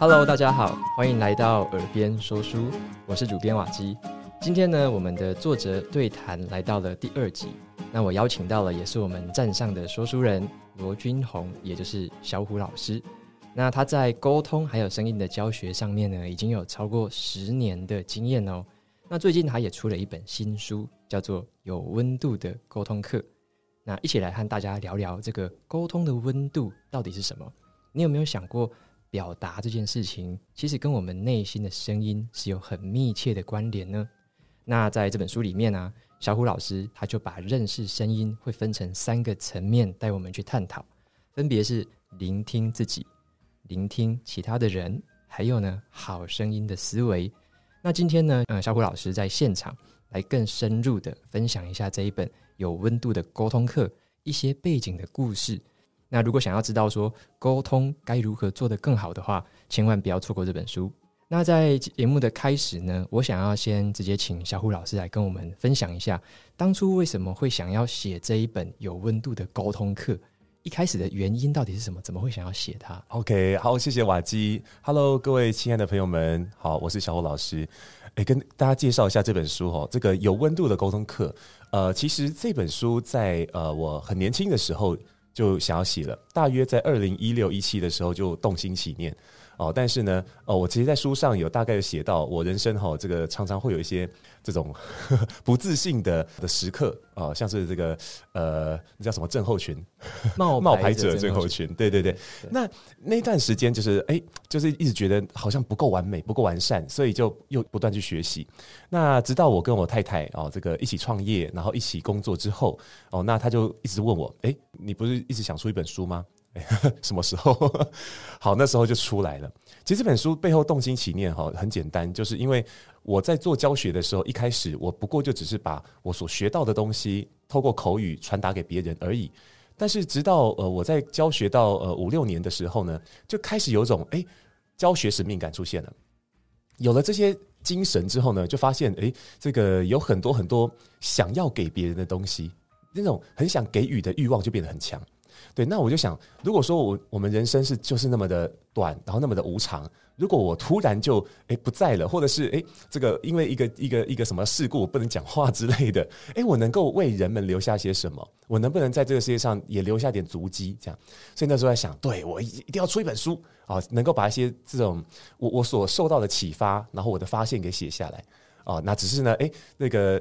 Hello，大家好，欢迎来到耳边说书，我是主编瓦基。今天呢，我们的作者对谈来到了第二集。那我邀请到了，也是我们站上的说书人罗君红，也就是小虎老师。那他在沟通还有声音的教学上面呢，已经有超过十年的经验哦。那最近他也出了一本新书，叫做《有温度的沟通课》。那一起来和大家聊聊这个沟通的温度到底是什么？你有没有想过？表达这件事情，其实跟我们内心的声音是有很密切的关联呢。那在这本书里面呢，小虎老师他就把认识声音会分成三个层面，带我们去探讨，分别是聆听自己、聆听其他的人，还有呢好声音的思维。那今天呢，呃，小虎老师在现场来更深入的分享一下这一本有温度的沟通课一些背景的故事。那如果想要知道说沟通该如何做得更好的话，千万不要错过这本书。那在节目的开始呢，我想要先直接请小虎老师来跟我们分享一下，当初为什么会想要写这一本有温度的沟通课？一开始的原因到底是什么？怎么会想要写它？OK，好，谢谢瓦基。Hello，各位亲爱的朋友们，好，我是小虎老师。诶，跟大家介绍一下这本书哦，这个有温度的沟通课。呃，其实这本书在呃我很年轻的时候。就想要洗了，大约在二零一六一七的时候就动心起念。哦，但是呢，哦，我其实，在书上有大概有写到，我人生哈，这个常常会有一些这种 不自信的的时刻啊，像是这个呃，叫什么症候群，冒冒牌者症候群，对对对。那那段时间就是，哎，就是一直觉得好像不够完美，不够完善，所以就又不断去学习。那直到我跟我太太哦，这个一起创业，然后一起工作之后，哦，那他就一直问我，哎，你不是一直想出一本书吗？什么时候？好，那时候就出来了。其实这本书背后动心起念哈，很简单，就是因为我在做教学的时候，一开始我不过就只是把我所学到的东西透过口语传达给别人而已。但是直到呃我在教学到呃五六年的时候呢，就开始有种哎教学使命感出现了。有了这些精神之后呢，就发现哎这个有很多很多想要给别人的东西，那种很想给予的欲望就变得很强。对，那我就想，如果说我我们人生是就是那么的短，然后那么的无常，如果我突然就哎不在了，或者是哎这个因为一个一个一个什么事故不能讲话之类的，哎，我能够为人们留下些什么？我能不能在这个世界上也留下点足迹？这样，所以那时候在想，对我一定要出一本书啊，能够把一些这种我我所受到的启发，然后我的发现给写下来啊。那只是呢，哎那个。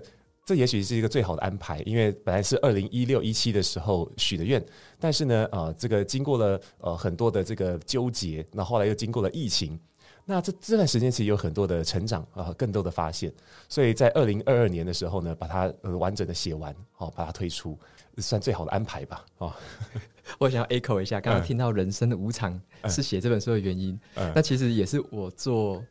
这也许是一个最好的安排，因为本来是二零一六一七的时候许的愿，但是呢，呃，这个经过了呃很多的这个纠结，那后来又经过了疫情，那这这段时间其实有很多的成长啊，更多的发现，所以在二零二二年的时候呢，把它呃完整的写完，哦，把它推出，算最好的安排吧。哦，我想要 echo 一下，刚刚听到人生的无常是写这本书的原因，那其实也是我做。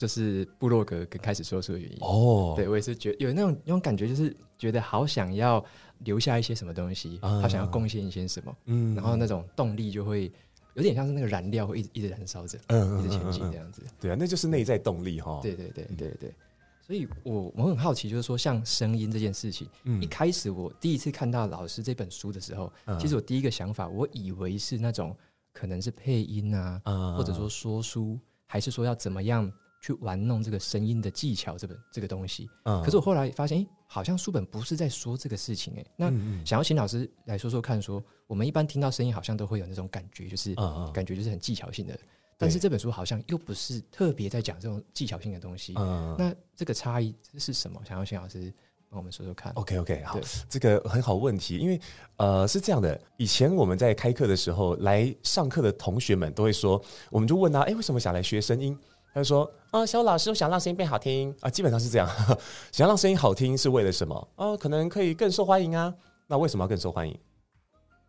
就是布洛格跟开始说书的原因哦，对我也是觉有那种那种感觉，就是觉得好想要留下一些什么东西，好想要贡献一些什么，嗯，然后那种动力就会有点像是那个燃料会一直一直燃烧着，嗯，一直前进这样子，对啊，那就是内在动力哈，对对对对对，所以我我很好奇，就是说像声音这件事情，嗯，一开始我第一次看到老师这本书的时候，其实我第一个想法，我以为是那种可能是配音啊，或者说说书，还是说要怎么样？去玩弄这个声音的技巧，这本这个东西。嗯，可是我后来发现，哎，好像书本不是在说这个事情。哎，那想要请老师来说说看，说我们一般听到声音，好像都会有那种感觉，就是感觉就是很技巧性的。但是这本书好像又不是特别在讲这种技巧性的东西。嗯，那这个差异是什么？想要请老师帮我们说说看。OK，OK，好，这个很好问题，因为呃是这样的，以前我们在开课的时候，来上课的同学们都会说，我们就问他，哎，为什么想来学声音？他就说：“啊，小老师，我想让声音变好听啊，基本上是这样。想让声音好听是为了什么？哦，可能可以更受欢迎啊。那为什么要更受欢迎？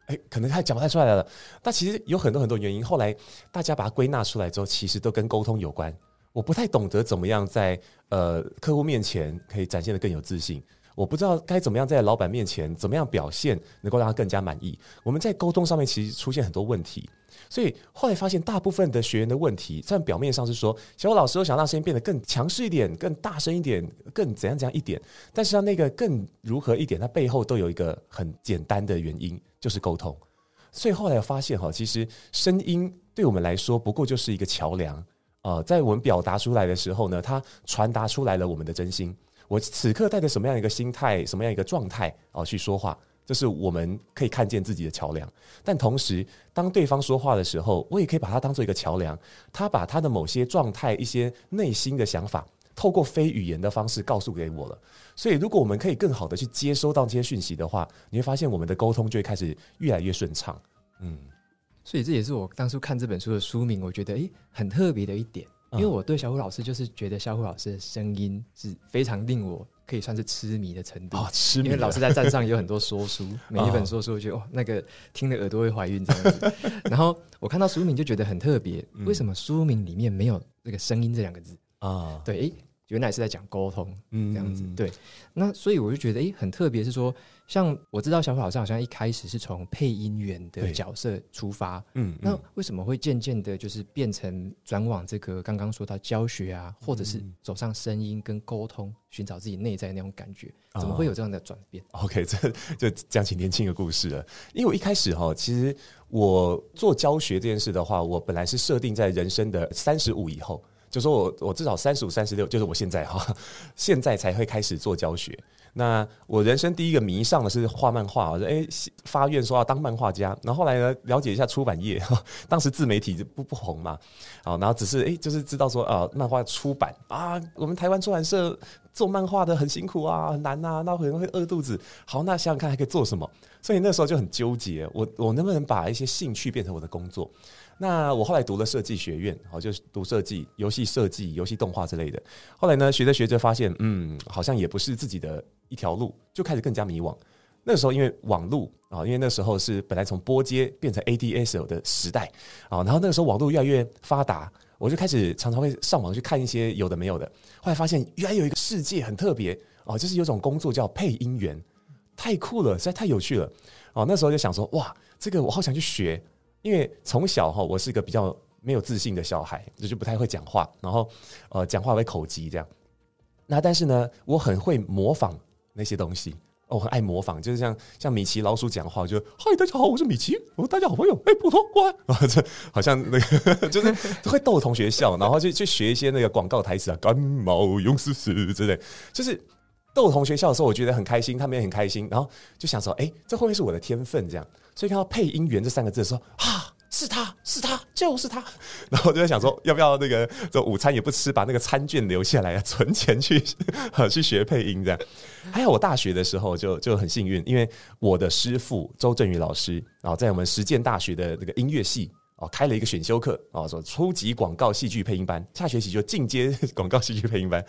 哎，可能他讲不太出来了。但其实有很多很多原因。后来大家把它归纳出来之后，其实都跟沟通有关。我不太懂得怎么样在呃客户面前可以展现的更有自信。我不知道该怎么样在老板面前怎么样表现，能够让他更加满意。我们在沟通上面其实出现很多问题。”所以后来发现，大部分的学员的问题，虽然表面上是说，小火老师，我想让声音变得更强势一点，更大声一点，更怎样怎样一点，但实际上那个更如何一点，它背后都有一个很简单的原因，就是沟通。所以后来发现哈，其实声音对我们来说，不过就是一个桥梁啊，在我们表达出来的时候呢，它传达出来了我们的真心。我此刻带着什么样一个心态，什么样一个状态啊，去说话。就是我们可以看见自己的桥梁，但同时，当对方说话的时候，我也可以把它当做一个桥梁。他把他的某些状态、一些内心的想法，透过非语言的方式告诉给我了。所以，如果我们可以更好的去接收到这些讯息的话，你会发现我们的沟通就会开始越来越顺畅。嗯，所以这也是我当初看这本书的书名，我觉得诶，很特别的一点，因为我对小虎老师就是觉得小虎老师的声音是非常令我。可以算是痴迷的程度，因为老师在站上有很多说书，每一本说书就哦那个听得耳朵会怀孕这样子。然后我看到书名就觉得很特别，为什么书名里面没有那个“声音”这两个字啊？对，原来是在讲沟通，这样子。对，那所以我就觉得哎，很特别是说。像我知道小虎好像好像一开始是从配音员的角色出发，嗯，那为什么会渐渐的就是变成转往这个刚刚说到教学啊，或者是走上声音跟沟通，寻找自己内在那种感觉，怎么会有这样的转变？OK，这就讲起年轻的故事了。因为我一开始哈，其实我做教学这件事的话，我本来是设定在人生的三十五以后，就说我我至少三十五三十六，就是我现在哈，现在才会开始做教学。那我人生第一个迷上的是画漫画，我哎，发愿说要当漫画家。然后后来呢，了解一下出版业，当时自媒体不不红嘛，啊，然后只是哎，就是知道说啊，漫画出版啊，我们台湾出版社做漫画的很辛苦啊，很难呐，那可能会饿肚子。好，那想想看还可以做什么？所以那时候就很纠结，我我能不能把一些兴趣变成我的工作？那我后来读了设计学院，好就是读设计、游戏设计、游戏动画之类的。后来呢，学着学着发现，嗯，好像也不是自己的一条路，就开始更加迷惘。那个时候因为网络啊，因为那时候是本来从波接变成 a d s l 的时代啊，然后那个时候网络越来越发达，我就开始常常会上网去看一些有的没有的。后来发现原来有一个世界很特别啊，就是有种工作叫配音员，太酷了，实在太有趣了啊！那时候就想说，哇，这个我好想去学。因为从小哈，我是一个比较没有自信的小孩，就是不太会讲话，然后呃，讲话会口疾这样。那但是呢，我很会模仿那些东西，我很爱模仿，就是像像米奇老鼠讲话，就嗨大家好，我是米奇，我大家好朋友，哎，普通啊，这 好像那个就是会逗同学笑，然后就去学一些那个广告台词啊，感冒用士死之类，就是。逗同学笑的时候，我觉得很开心，他们也很开心，然后就想说：“哎，这会不会是我的天分？”这样，所以看到“配音员”这三个字的时候，啊，是他是他就是他，然后就在想说，要不要那个这午餐也不吃，把那个餐券留下来，存钱去 去学配音这样。还有我大学的时候就就很幸运，因为我的师傅周振宇老师，然后在我们实践大学的那个音乐系。哦，开了一个选修课，哦，说初级广告戏剧配音班，下学期就进阶 广告戏剧配音班，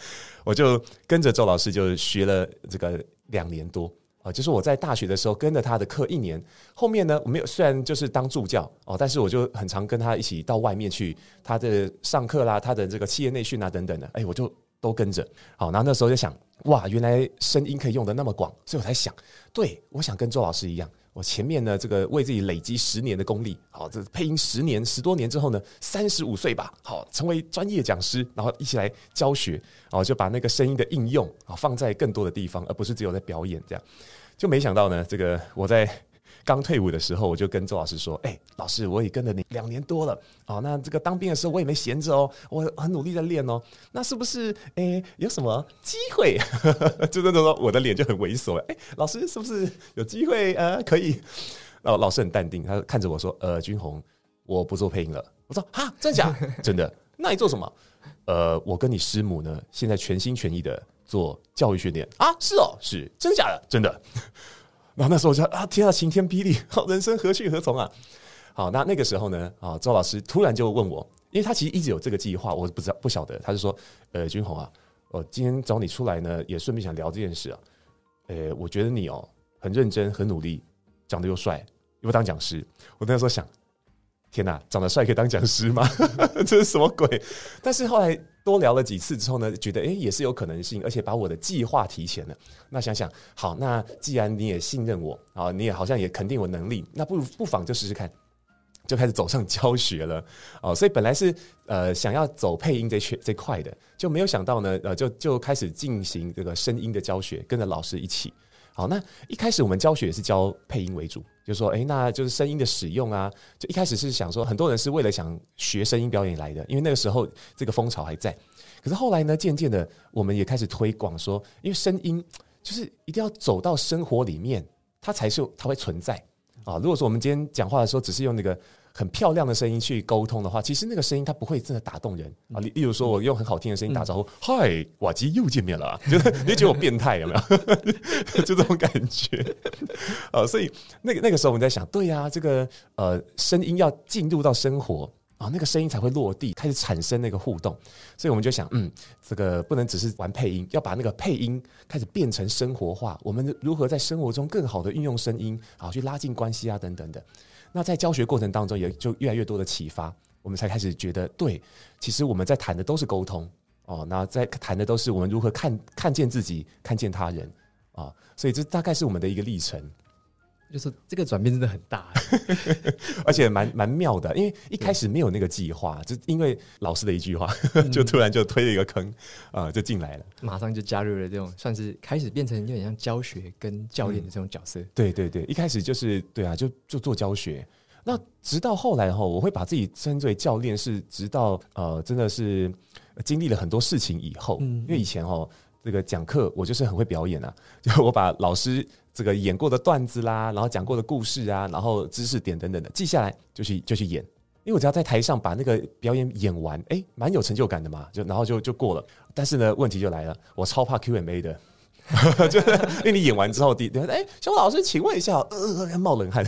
我就跟着周老师就学了这个两年多，啊，就是我在大学的时候跟着他的课一年，后面呢我没有，虽然就是当助教，哦，但是我就很常跟他一起到外面去，他的上课啦，他的这个企业内训啊等等的，哎，我就都跟着，好，然后那时候就想，哇，原来声音可以用的那么广，所以我在想，对我想跟周老师一样。我前面呢，这个为自己累积十年的功力，好，这配音十年十多年之后呢，三十五岁吧，好，成为专业讲师，然后一起来教学，哦，就把那个声音的应用啊放在更多的地方，而不是只有在表演这样，就没想到呢，这个我在。刚退伍的时候，我就跟周老师说：“哎，老师，我也跟了你两年多了哦。那这个当兵的时候，我也没闲着哦，我很努力的练哦。那是不是？哎，有什么机会？就那种说，我的脸就很猥琐。哎，老师，是不是有机会？呃，可以。然后老师很淡定，他看着我说：，呃，军红，我不做配音了。我说：，哈，真假？真的？那你做什么？呃，我跟你师母呢，现在全心全意的做教育训练啊。是哦，是，真的假的，真的。”然后那时候我就啊，天啊，晴天霹雳，人生何去何从啊！好，那那个时候呢，啊，周老师突然就问我，因为他其实一直有这个计划，我不知道不晓得，他就说，呃，君宏啊，我今天找你出来呢，也顺便想聊这件事啊。呃，我觉得你哦，很认真，很努力，长得又帅，又不当讲师。我那时候想，天哪，长得帅可以当讲师吗？这是什么鬼？但是后来。多聊了几次之后呢，觉得诶也是有可能性，而且把我的计划提前了。那想想，好，那既然你也信任我啊，你也好像也肯定我能力，那不如不妨就试试看，就开始走上教学了啊。所以本来是呃想要走配音这圈这块的，就没有想到呢呃就就开始进行这个声音的教学，跟着老师一起。好，那一开始我们教学也是教配音为主，就说，哎，那就是声音的使用啊。就一开始是想说，很多人是为了想学声音表演来的，因为那个时候这个风潮还在。可是后来呢，渐渐的，我们也开始推广说，因为声音就是一定要走到生活里面，它才是它会存在啊。如果说我们今天讲话的时候，只是用那个。很漂亮的声音去沟通的话，其实那个声音它不会真的打动人啊。例例如说，我用很好听的声音打招呼，嗨，瓦吉又见面了，觉得你觉得我变态有没有？就这种感觉啊。所以那个那个时候我们在想，对呀，这个呃声音要进入到生活啊，那个声音才会落地，开始产生那个互动。所以我们就想，嗯，这个不能只是玩配音，要把那个配音开始变成生活化。我们如何在生活中更好的运用声音啊，去拉近关系啊，等等等。那在教学过程当中，也就越来越多的启发，我们才开始觉得，对，其实我们在谈的都是沟通哦，那在谈的都是我们如何看看见自己，看见他人啊，所以这大概是我们的一个历程。就是这个转变真的很大，而且蛮蛮妙的。因为一开始没有那个计划，就因为老师的一句话，就突然就推了一个坑，啊，就进来了。马上就加入了这种算是开始变成有点像教学跟教练的这种角色。对对对，一开始就是对啊，就就做教学。那直到后来哈，我会把自己针对教练是直到呃真的是经历了很多事情以后，因为以前哈。这个讲课，我就是很会表演啊！就我把老师这个演过的段子啦，然后讲过的故事啊，然后知识点等等的记下来，就去就去演。因为我只要在台上把那个表演演完，哎，蛮有成就感的嘛。就然后就就过了。但是呢，问题就来了，我超怕 Q&A 的，就是 因为你演完之后，第哎，小老师，请问一下，呃呃呃，冒冷汗，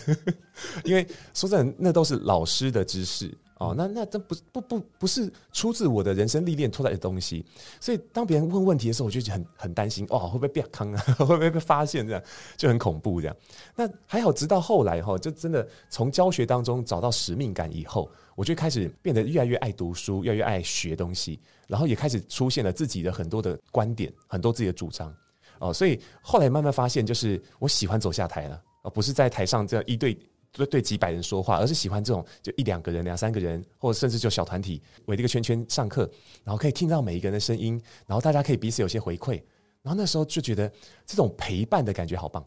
因为说真的，那都是老师的知识。哦，那那这不不不不是出自我的人生历练出来的东西，所以当别人问问题的时候，我就很很担心，哦，会不会变坑啊？会不会被发现这样，就很恐怖这样。那还好，直到后来哈，就真的从教学当中找到使命感以后，我就开始变得越来越爱读书，越来越爱学东西，然后也开始出现了自己的很多的观点，很多自己的主张哦。所以后来慢慢发现，就是我喜欢走下台了而不是在台上这样一对。对几百人说话，而是喜欢这种就一两个人、两三个人，或者甚至就小团体围一个圈圈上课，然后可以听到每一个人的声音，然后大家可以彼此有些回馈，然后那时候就觉得这种陪伴的感觉好棒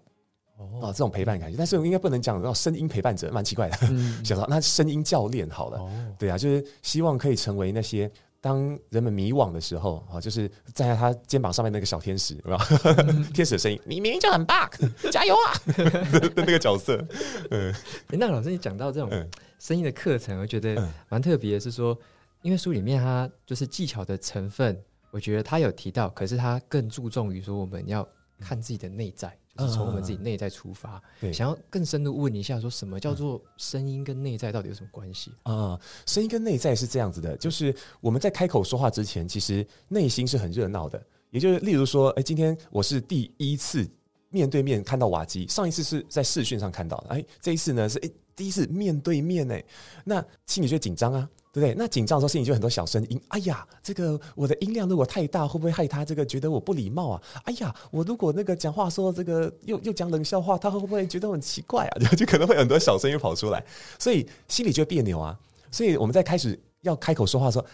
哦，这种陪伴感觉。但是应该不能讲到声音陪伴者，蛮奇怪的。想到那声音教练好了，对啊，就是希望可以成为那些。当人们迷惘的时候，啊，就是站在他肩膀上面那个小天使，有没有？天使的声音，你明明就很棒，加油啊！那个角色，嗯，那老师你讲到这种声音的课程，我觉得蛮特别，是说，因为书里面他就是技巧的成分，我觉得他有提到，可是他更注重于说我们要看自己的内在。是从我们自己内在出发，对，想要更深入问一下，说什么叫做声音跟内在到底有什么关系啊？声音跟内在是这样子的，就是我们在开口说话之前，其实内心是很热闹的。也就是，例如说，哎，今天我是第一次面对面看到瓦基，上一次是在视讯上看到，的，哎，这一次呢是哎第一次面对面，哎，那心里就紧张啊。对，不对？那紧张的时候，心里就很多小声音。哎呀，这个我的音量如果太大，会不会害他这个觉得我不礼貌啊？哎呀，我如果那个讲话说这个又又讲冷笑话，他会不会觉得很奇怪啊？就可能会很多小声音跑出来，所以心里就别扭啊。所以我们在开始要开口说话的时候。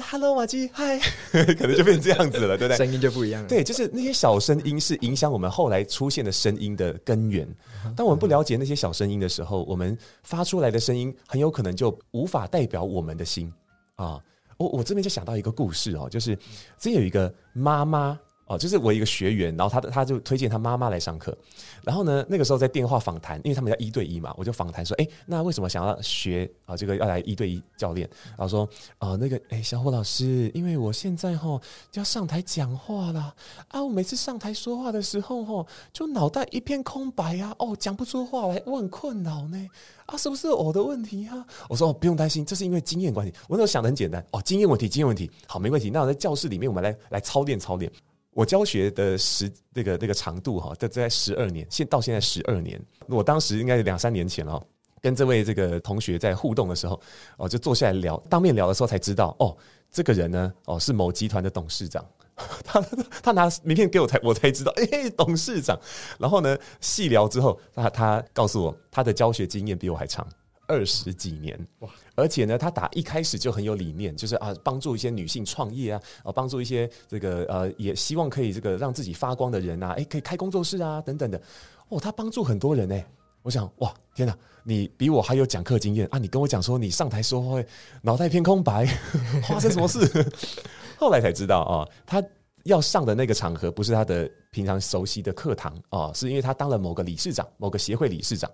h e l l o 马基，嗨，可能就变成这样子了，对不对？声音就不一样了。对，就是那些小声音是影响我们后来出现的声音的根源。当我们不了解那些小声音的时候，我们发出来的声音很有可能就无法代表我们的心啊。我我这边就想到一个故事哦，就是这有一个妈妈。哦，就是我一个学员，然后他他就推荐他妈妈来上课，然后呢，那个时候在电话访谈，因为他们要一对一嘛，我就访谈说，哎，那为什么想要学啊？这个要来一对一教练？然后说，啊，那个，哎，小虎老师，因为我现在哈要上台讲话了啊，我每次上台说话的时候哈，就脑袋一片空白呀，哦，讲不出话来，我很困扰呢，啊，是不是我的问题啊？我说，哦，不用担心，这是因为经验关系。我那时候想的很简单，哦，经验问题，经验问题，好，没问题。那我在教室里面，我们来来操练操练。我教学的时那个那个长度哈，这在十二年，现到现在十二年。我当时应该是两三年前了，跟这位这个同学在互动的时候，哦，就坐下来聊，当面聊的时候才知道，哦，这个人呢，哦，是某集团的董事长，他他拿名片给我才我才知道，哎，董事长。然后呢，细聊之后，他他告诉我，他的教学经验比我还长二十几年，哇。而且呢，他打一开始就很有理念，就是啊，帮助一些女性创业啊，啊，帮助一些这个呃，也希望可以这个让自己发光的人啊，诶，可以开工作室啊，等等的。哦，他帮助很多人哎，我想哇，天哪，你比我还有讲课经验啊！你跟我讲说你上台说话脑袋一片空白，发生什么事？后来才知道啊，他要上的那个场合不是他的平常熟悉的课堂啊，是因为他当了某个理事长、某个协会理事长。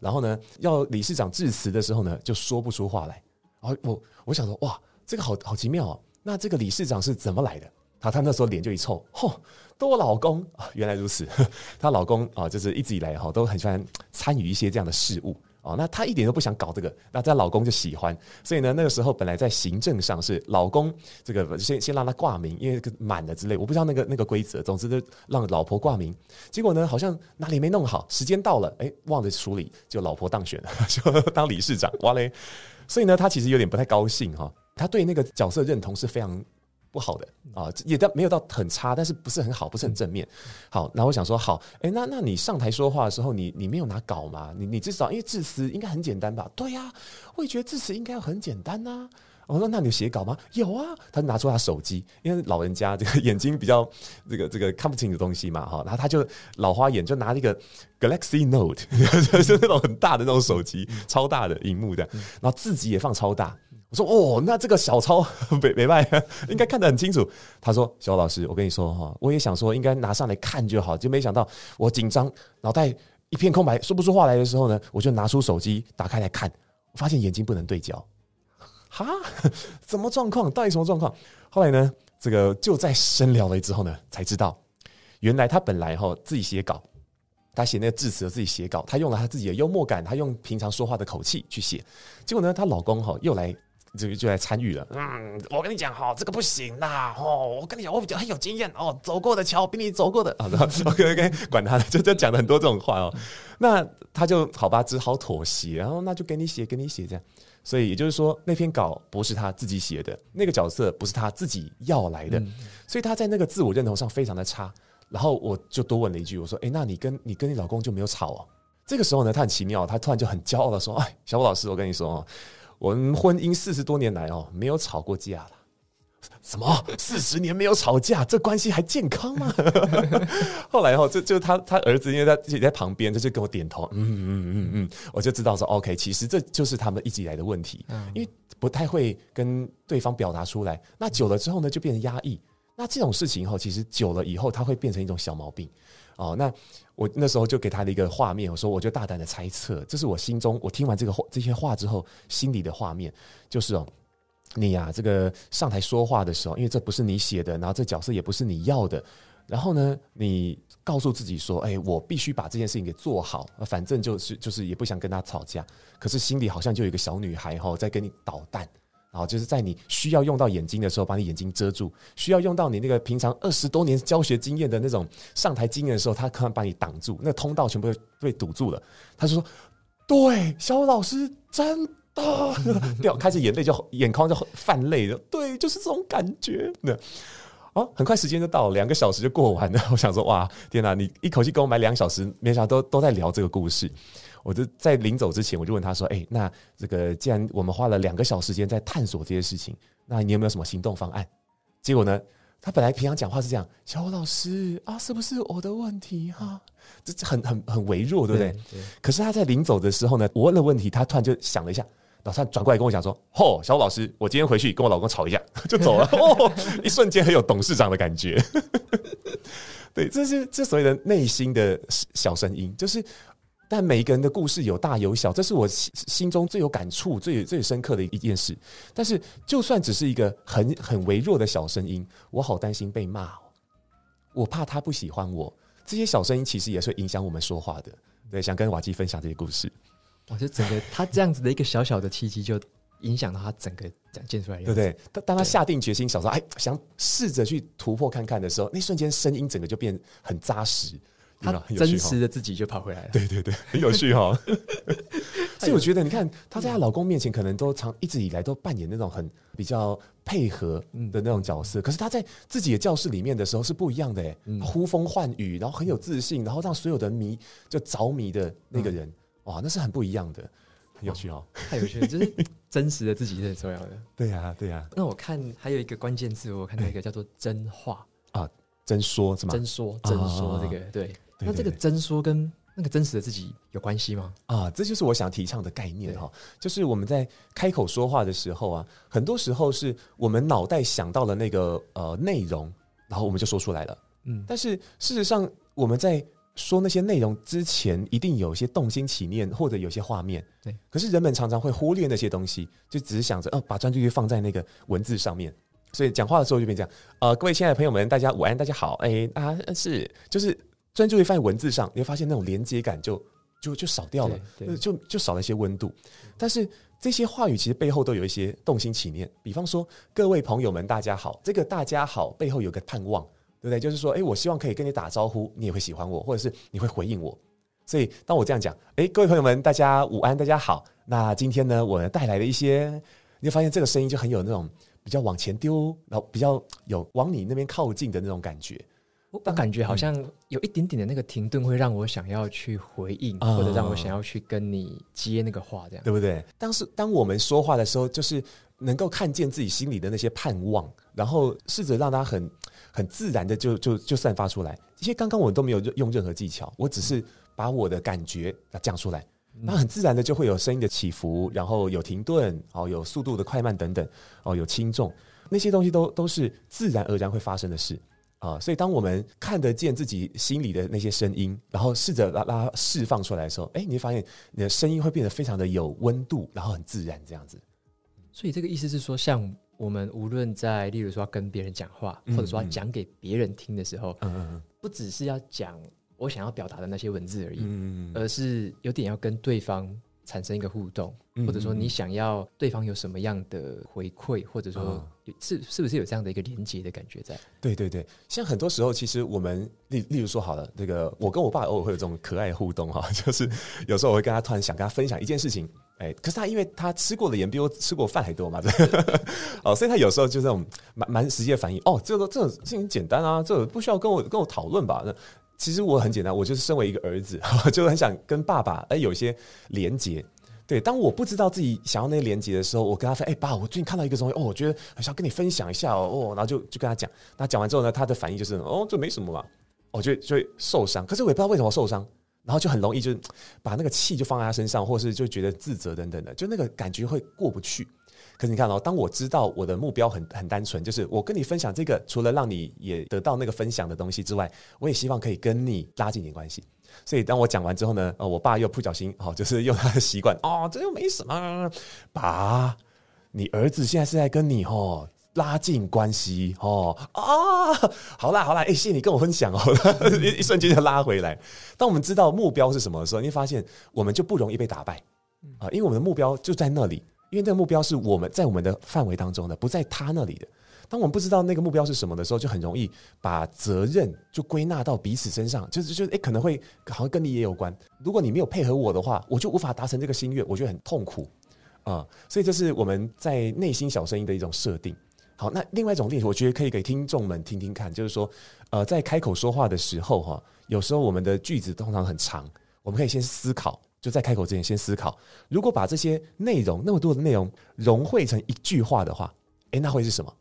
然后呢，要理事长致辞的时候呢，就说不出话来。然后我我想说，哇，这个好好奇妙哦。那这个理事长是怎么来的？他他那时候脸就一臭，吼，都我老公，原来如此。她老公啊，就是一直以来哈，都很喜欢参与一些这样的事务。哦，那她一点都不想搞这个，那她老公就喜欢，所以呢，那个时候本来在行政上是老公这个先先让她挂名，因为满了之类，我不知道那个那个规则，总之就让老婆挂名。结果呢，好像哪里没弄好，时间到了，哎，忘了处理，就老婆当选，了，就当理事长哇嘞。所以呢，她其实有点不太高兴哈，她对那个角色认同是非常。不好的啊，也到没有到很差，但是不是很好，不是很正面。好，那我想说，好，哎，那那你上台说话的时候，你你没有拿稿吗？你你至少因为致辞应该很简单吧？对呀，我也觉得致辞应该很简单呐。我说，那你写稿吗？有啊，他就拿出他手机，因为老人家这个眼睛比较这个这个看不清的东西嘛，哈，然后他就老花眼，就拿了一个 Galaxy Note，就那种很大的那种手机，超大的荧幕的，然后自己也放超大。我说哦，那这个小抄没没卖，应该看得很清楚。他说：“小老师，我跟你说哈，我也想说，应该拿上来看就好。”就没想到我紧张，脑袋一片空白，说不出话来的时候呢，我就拿出手机打开来看，发现眼睛不能对焦，哈，怎 么状况？到底什么状况？后来呢，这个就在深聊了之后呢，才知道原来他本来哈自己写稿，他写那个致辞自己写稿，他用了他自己的幽默感，他用平常说话的口气去写，结果呢，她老公哈又来。就就来参与了，嗯，我跟你讲哈，这个不行啦，哦，我跟你讲，我比较很有经验哦，走过的桥比你走过的，OK OK，管他的，就就讲了很多这种话哦。那他就好吧，只好妥协，然后那就给你写，给你写这样。所以也就是说，那篇稿不是他自己写的，那个角色不是他自己要来的，所以他在那个自我认同上非常的差。然后我就多问了一句，我说，哎，那你跟你跟你老公就没有吵哦？这个时候呢，他很奇妙，他突然就很骄傲的说，哎，小布老师，我跟你说哦。我们婚姻四十多年来哦，没有吵过架了。什么？四十年没有吵架，这关系还健康吗？后来哈，就就他他儿子，因为他自己在旁边，他就跟我点头，嗯嗯嗯嗯，我就知道说，OK，其实这就是他们一直以来的问题，因为不太会跟对方表达出来，那久了之后呢，就变成压抑。那这种事情哈，其实久了以后，它会变成一种小毛病。哦，那我那时候就给他的一个画面，我说我就大胆的猜测，这是我心中我听完这个这些话之后心里的画面，就是哦，你呀这个上台说话的时候，因为这不是你写的，然后这角色也不是你要的，然后呢，你告诉自己说，哎，我必须把这件事情给做好，反正就是就是也不想跟他吵架，可是心里好像就有一个小女孩哈在跟你捣蛋。好，就是在你需要用到眼睛的时候，把你眼睛遮住；需要用到你那个平常二十多年教学经验的那种上台经验的时候，他可能把你挡住，那通道全部被堵住了。他就说：“对，小老师，真的 掉，开始眼泪就眼眶就泛泪。”了。对，就是这种感觉。那，哦，很快时间就到，了，两个小时就过完了。我想说，哇，天哪！你一口气给我买两个小时，没想到都都在聊这个故事。我就在临走之前，我就问他说：“哎，那这个既然我们花了两个小时时间在探索这些事情，那你有没有什么行动方案？”结果呢，他本来平常讲话是这样，小五老师啊，是不是我的问题哈？这很很很微弱，对不对？对。可是他在临走的时候呢，我问了问题，他突然就想了一下，打算转过来跟我讲说：“哦，小武老师，我今天回去跟我老公吵一下 就走了。”哦，一瞬间很有董事长的感觉。对，这是这所谓的内心的小声音，就是。但每一个人的故事有大有小，这是我心中最有感触、最最深刻的一件事。但是，就算只是一个很很微弱的小声音，我好担心被骂，我怕他不喜欢我。这些小声音其实也会影响我们说话的。对，想跟瓦基分享这些故事，哇，就整个他这样子的一个小小的契机，就影响到他整个展现出来，对不对？当当他下定决心，想说，哎，想试着去突破看看的时候，那瞬间声音整个就变很扎实。他真实的自己就跑回来了，对 对对，很有趣哈。所以我觉得，你看她在她老公面前，可能都常一直以来都扮演那种很比较配合的那种角色。可是她在自己的教室里面的时候是不一样的，哎，呼风唤雨，然后很有自信，然后让所有的迷就着迷的那个人，哇，那是很不一样的，很有趣哦。太有趣，了，就是真实的自己是很重要的。对呀，对呀。那我看还有一个关键字，我看那个叫做“真话”啊，“真说”是吗？真说，真说，这个对。那这个真说跟那个真实的自己有关系吗？啊，这就是我想提倡的概念哈，就是我们在开口说话的时候啊，很多时候是我们脑袋想到了那个呃内容，然后我们就说出来了。嗯，但是事实上我们在说那些内容之前，一定有一些动心起念或者有些画面。对，可是人们常常会忽略那些东西，就只是想着呃把专注力放在那个文字上面，所以讲话的时候就变这样。呃，各位亲爱的朋友们，大家午安，大家好。哎啊，是就是。虽然就会放在文字上，你会发现那种连接感就就就少掉了，就就少了一些温度。但是这些话语其实背后都有一些动心起念，比方说各位朋友们，大家好，这个大家好背后有个盼望，对不对？就是说，哎，我希望可以跟你打招呼，你也会喜欢我，或者是你会回应我。所以当我这样讲，哎，各位朋友们，大家午安，大家好。那今天呢，我带来了一些，你会发现这个声音就很有那种比较往前丢，然后比较有往你那边靠近的那种感觉。我我感觉好像有一点点的那个停顿，会让我想要去回应，或者让我想要去跟你接那个话，这样对不对？当时当我们说话的时候，就是能够看见自己心里的那些盼望，然后试着让它很很自然的就就就散发出来。其实刚刚我都没有用任何技巧，我只是把我的感觉讲出来，那很自然的就会有声音的起伏，然后有停顿，哦，有速度的快慢等等，哦，有轻重，那些东西都都是自然而然会发生的事。啊，所以当我们看得见自己心里的那些声音，然后试着拉拉释放出来的时候，哎，你会发现你的声音会变得非常的有温度，然后很自然这样子。所以这个意思是说，像我们无论在，例如说跟别人讲话，或者说讲给别人听的时候，不只是要讲我想要表达的那些文字而已，而是有点要跟对方。产生一个互动，或者说你想要对方有什么样的回馈，或者说是是不是有这样的一个连接的感觉在？对对对，像很多时候，其实我们例例如说，好了，那个我跟我爸偶尔会有这种可爱互动哈，就是有时候我会跟他突然想跟他分享一件事情，哎，可是他因为他吃过的盐比我吃过饭还多嘛，哦，所以他有时候就这种蛮蛮直接反应，哦，这个这种事情简单啊，这个不需要跟我跟我讨论吧？其实我很简单，我就是身为一个儿子，就很想跟爸爸哎有一些连接。对，当我不知道自己想要那些连接的时候，我跟他说：“哎，爸，我最近看到一个东西，哦，我觉得很想跟你分享一下哦。”哦，然后就就跟他讲，那讲完之后呢，他的反应就是：“哦，这没什么嘛。”哦，就就会受伤，可是我也不知道为什么受伤，然后就很容易就把那个气就放在他身上，或是就觉得自责等等的，就那个感觉会过不去。可是你看哦，当我知道我的目标很很单纯，就是我跟你分享这个，除了让你也得到那个分享的东西之外，我也希望可以跟你拉近点关系。所以当我讲完之后呢，呃，我爸又不小心哦，就是用他的习惯哦，这又没什么，把你儿子现在是在跟你哦拉近关系哦啊，好啦好啦，哎，谢谢你跟我分享哦，一瞬间就拉回来。当我们知道目标是什么的时候，你会发现我们就不容易被打败啊，因为我们的目标就在那里。因为这个目标是我们在我们的范围当中的，不在他那里的。当我们不知道那个目标是什么的时候，就很容易把责任就归纳到彼此身上，就是就是诶，可能会好像跟你也有关。如果你没有配合我的话，我就无法达成这个心愿，我觉得很痛苦啊。所以这是我们在内心小声音的一种设定。好，那另外一种例子，我觉得可以给听众们听听看，就是说，呃，在开口说话的时候哈，有时候我们的句子通常很长，我们可以先思考。就在开口之前，先思考：如果把这些内容那么多的内容融汇成一句话的话，哎，那会是什么？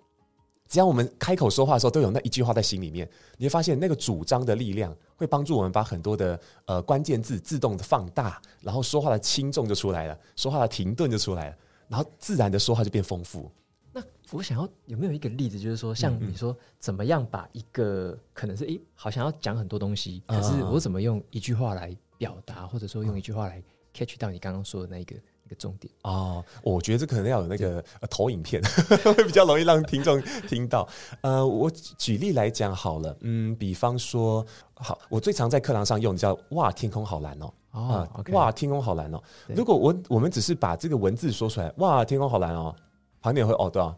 只要我们开口说话的时候，都有那一句话在心里面，你会发现那个主张的力量会帮助我们把很多的呃关键字自动的放大，然后说话的轻重就出来了，说话的停顿就出来了，然后自然的说话就变丰富。那我想要有没有一个例子，就是说，像你说怎么样把一个可能是哎，好像要讲很多东西，可是我怎么用一句话来？表达，或者说用一句话来 catch 到你刚刚说的那一个一个重点哦，我觉得这可能要有那个投影片 会比较容易让听众听到。呃，我举例来讲好了，嗯，比方说，好，我最常在课堂上用，叫哇，天空好蓝哦啊，哇，天空好蓝哦。如果我我们只是把这个文字说出来，哇，天空好蓝哦，旁点会哦，对啊。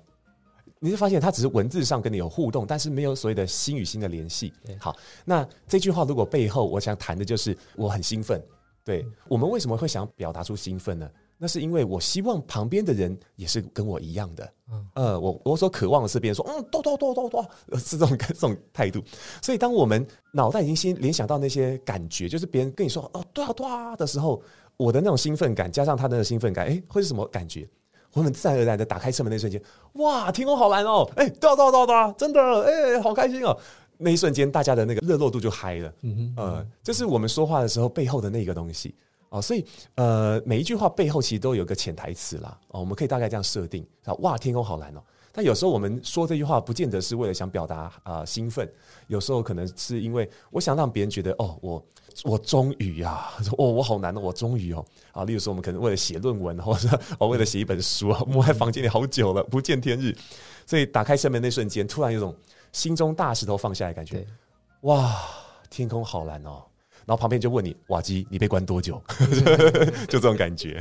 你会发现它只是文字上跟你有互动，但是没有所谓的心与心的联系。好，那这句话如果背后，我想谈的就是我很兴奋。对我们为什么会想表达出兴奋呢？那是因为我希望旁边的人也是跟我一样的。嗯，呃，我我所渴望的是别人说嗯，多多多多多，是这种这种态度。所以当我们脑袋已经先联想到那些感觉，就是别人跟你说哦，多啊多啊的时候，我的那种兴奋感加上他的兴奋感，哎，会是什么感觉？我们自然而然的打开车门那瞬间，哇，天空好蓝哦！哎，到到到到，真的，哎，好开心哦！那一瞬间，大家的那个热络度就嗨了。呃，这是我们说话的时候背后的那个东西啊。所以，呃，每一句话背后其实都有一个潜台词啦。哦，我们可以大概这样设定：啊，哇，天空好蓝哦！但有时候我们说这句话，不见得是为了想表达啊兴奋，有时候可能是因为我想让别人觉得，哦，我。我终于呀！说 哦，我好难的，我终于哦啊！例如说，我们可能为了写论文，或者我为了写一本书啊，闷 在房间里好久了，不见天日。所以打开车门那瞬间，突然有种心中大石头放下来感觉。哇，天空好蓝哦！然后旁边就问你：“哇，基，你被关多久？”就这种感觉。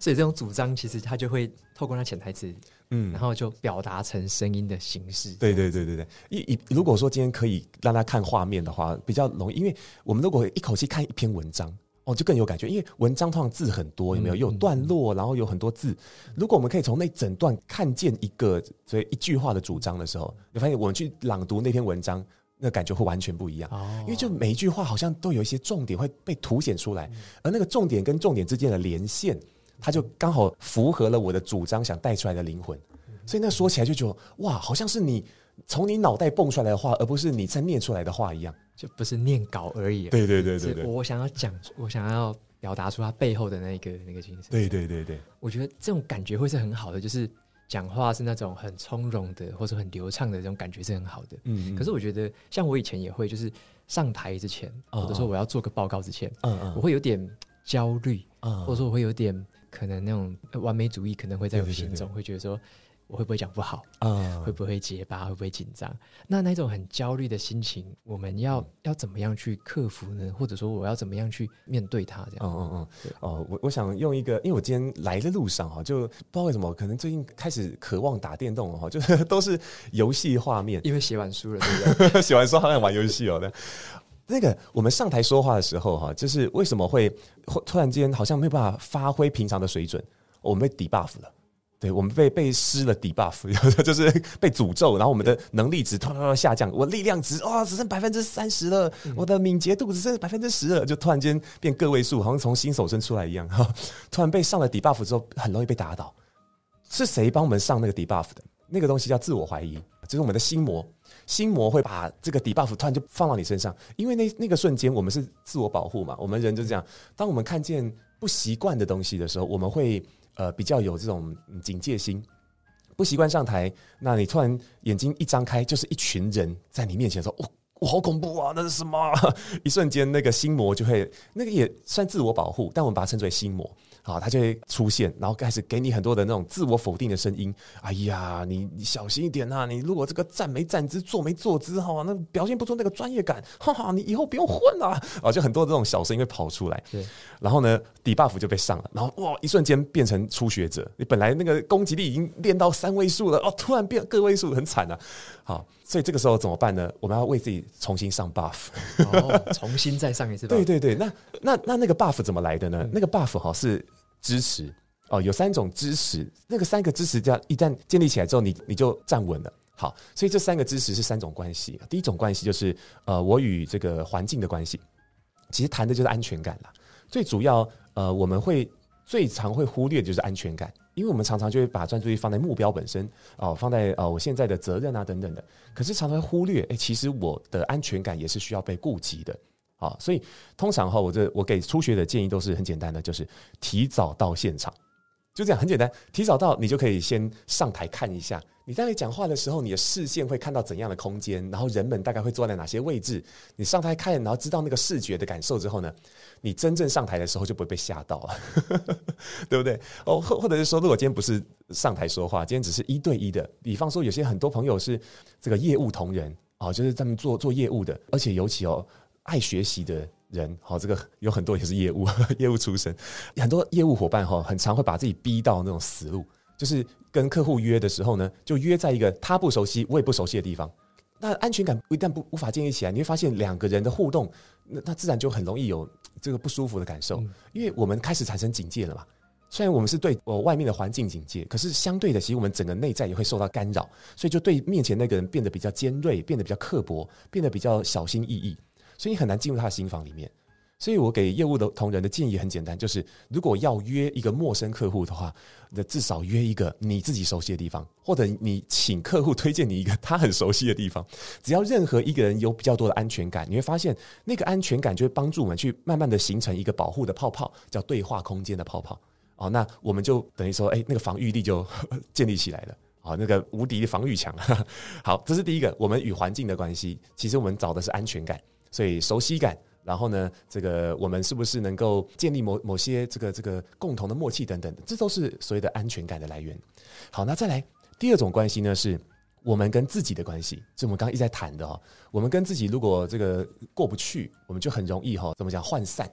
所以这种主张，其实他就会透过那潜台词。嗯，然后就表达成声音的形式。对对对对对，一一如果说今天可以让他看画面的话，比较容易，因为我们如果一口气看一篇文章，哦，就更有感觉，因为文章通常字很多，有没有？有段落，然后有很多字。如果我们可以从那整段看见一个，所以一句话的主张的时候，你发现我们去朗读那篇文章，那感觉会完全不一样。哦，因为就每一句话好像都有一些重点会被凸显出来，而那个重点跟重点之间的连线。他就刚好符合了我的主张，想带出来的灵魂，所以那说起来就觉得哇，好像是你从你脑袋蹦出来的话，而不是你在念出来的话一样，就不是念稿而已。对对对对，我想要讲，我想要表达出他背后的那个那个精神。对对对对，我觉得这种感觉会是很好的，就是讲话是那种很从容的，或者很流畅的这种感觉是很好的。嗯，可是我觉得像我以前也会，就是上台之前，或者说我要做个报告之前，我会有点焦虑，或者说我会有点。可能那种完美主义可能会在我心中会觉得说我会不会讲不好啊？会不会结巴？会不会紧张？那那种很焦虑的心情，我们要要怎么样去克服呢？或者说我要怎么样去面对它？这样？嗯嗯哦哦，我我想用一个，因为我今天来的路上哈，就不知道为什么，可能最近开始渴望打电动了哈，就是都是游戏画面，因为写完书了，对不对？写完书好像玩游戏哦，对。那个，我们上台说话的时候，哈，就是为什么会突然间好像没有办法发挥平常的水准？我们被 d e buff 了，对，我们被被施了 d e buff，就是被诅咒，然后我们的能力值突然下降，我力量值啊只剩百分之三十了，我的敏捷度只剩百分之十了，就突然间变个位数，好像从新手村出来一样。哈。突然被上了 d e buff 之后，很容易被打倒。是谁帮我们上那个 d e buff 的？那个东西叫自我怀疑，这是我们的心魔。心魔会把这个 debuff 突然就放到你身上，因为那那个瞬间我们是自我保护嘛，我们人就这样。当我们看见不习惯的东西的时候，我们会呃比较有这种警戒心。不习惯上台，那你突然眼睛一张开，就是一群人在你面前说：“我我好恐怖啊，那是什么？” 一瞬间那个心魔就会，那个也算自我保护，但我们把它称之为心魔。好，他就会出现，然后开始给你很多的那种自我否定的声音。哎呀，你你小心一点呐！你如果这个站没站姿，坐没坐姿哈，那表现不出那个专业感。哈哈，你以后不用混了啊！就很多这种小声音会跑出来。对。然后呢，底 buff 就被上了，然后哇，一瞬间变成初学者。你本来那个攻击力已经练到三位数了，哦，突然变个位数，很惨啊！好，所以这个时候怎么办呢？我们要为自己重新上 buff。哦，重新再上一次。对对对，那那那那个 buff 怎么来的呢？那个 buff 好是。支持哦，有三种支持，那个三个支持叫一旦建立起来之后，你你就站稳了。好，所以这三个支持是三种关系。第一种关系就是呃，我与这个环境的关系，其实谈的就是安全感了。最主要呃，我们会最常会忽略的就是安全感，因为我们常常就会把专注力放在目标本身哦，放在呃我现在的责任啊等等的，可是常常忽略，哎，其实我的安全感也是需要被顾及的。好，所以通常哈，我这我给初学的建议都是很简单的，就是提早到现场，就这样很简单。提早到，你就可以先上台看一下，你在讲话的时候，你的视线会看到怎样的空间，然后人们大概会坐在哪些位置。你上台看，然后知道那个视觉的感受之后呢，你真正上台的时候就不会被吓到了，对不对？哦，或或者是说，如果今天不是上台说话，今天只是一对一的，比方说有些很多朋友是这个业务同仁啊，就是他们做做业务的，而且尤其哦。爱学习的人，好，这个有很多也是业务，业务出身，很多业务伙伴哈，很常会把自己逼到那种死路。就是跟客户约的时候呢，就约在一个他不熟悉、我也不熟悉的地方。那安全感一旦不无法建立起来，你会发现两个人的互动，那那自然就很容易有这个不舒服的感受，因为我们开始产生警戒了嘛。虽然我们是对我外面的环境警戒，可是相对的，其实我们整个内在也会受到干扰，所以就对面前那个人变得比较尖锐，变得比较刻薄，变得比较小心翼翼。所以你很难进入他的心房里面，所以我给业务的同仁的建议很简单，就是如果要约一个陌生客户的话，那至少约一个你自己熟悉的地方，或者你请客户推荐你一个他很熟悉的地方。只要任何一个人有比较多的安全感，你会发现那个安全感就会帮助我们去慢慢的形成一个保护的泡泡，叫对话空间的泡泡。哦，那我们就等于说，哎，那个防御力就 建立起来了。好，那个无敌的防御墙。好，这是第一个，我们与环境的关系，其实我们找的是安全感。所以熟悉感，然后呢，这个我们是不是能够建立某某些这个这个共同的默契等等的，这都是所谓的安全感的来源。好，那再来第二种关系呢，是我们跟自己的关系。这我们刚刚一直在谈的哈，我们跟自己如果这个过不去，我们就很容易哈，怎么讲涣散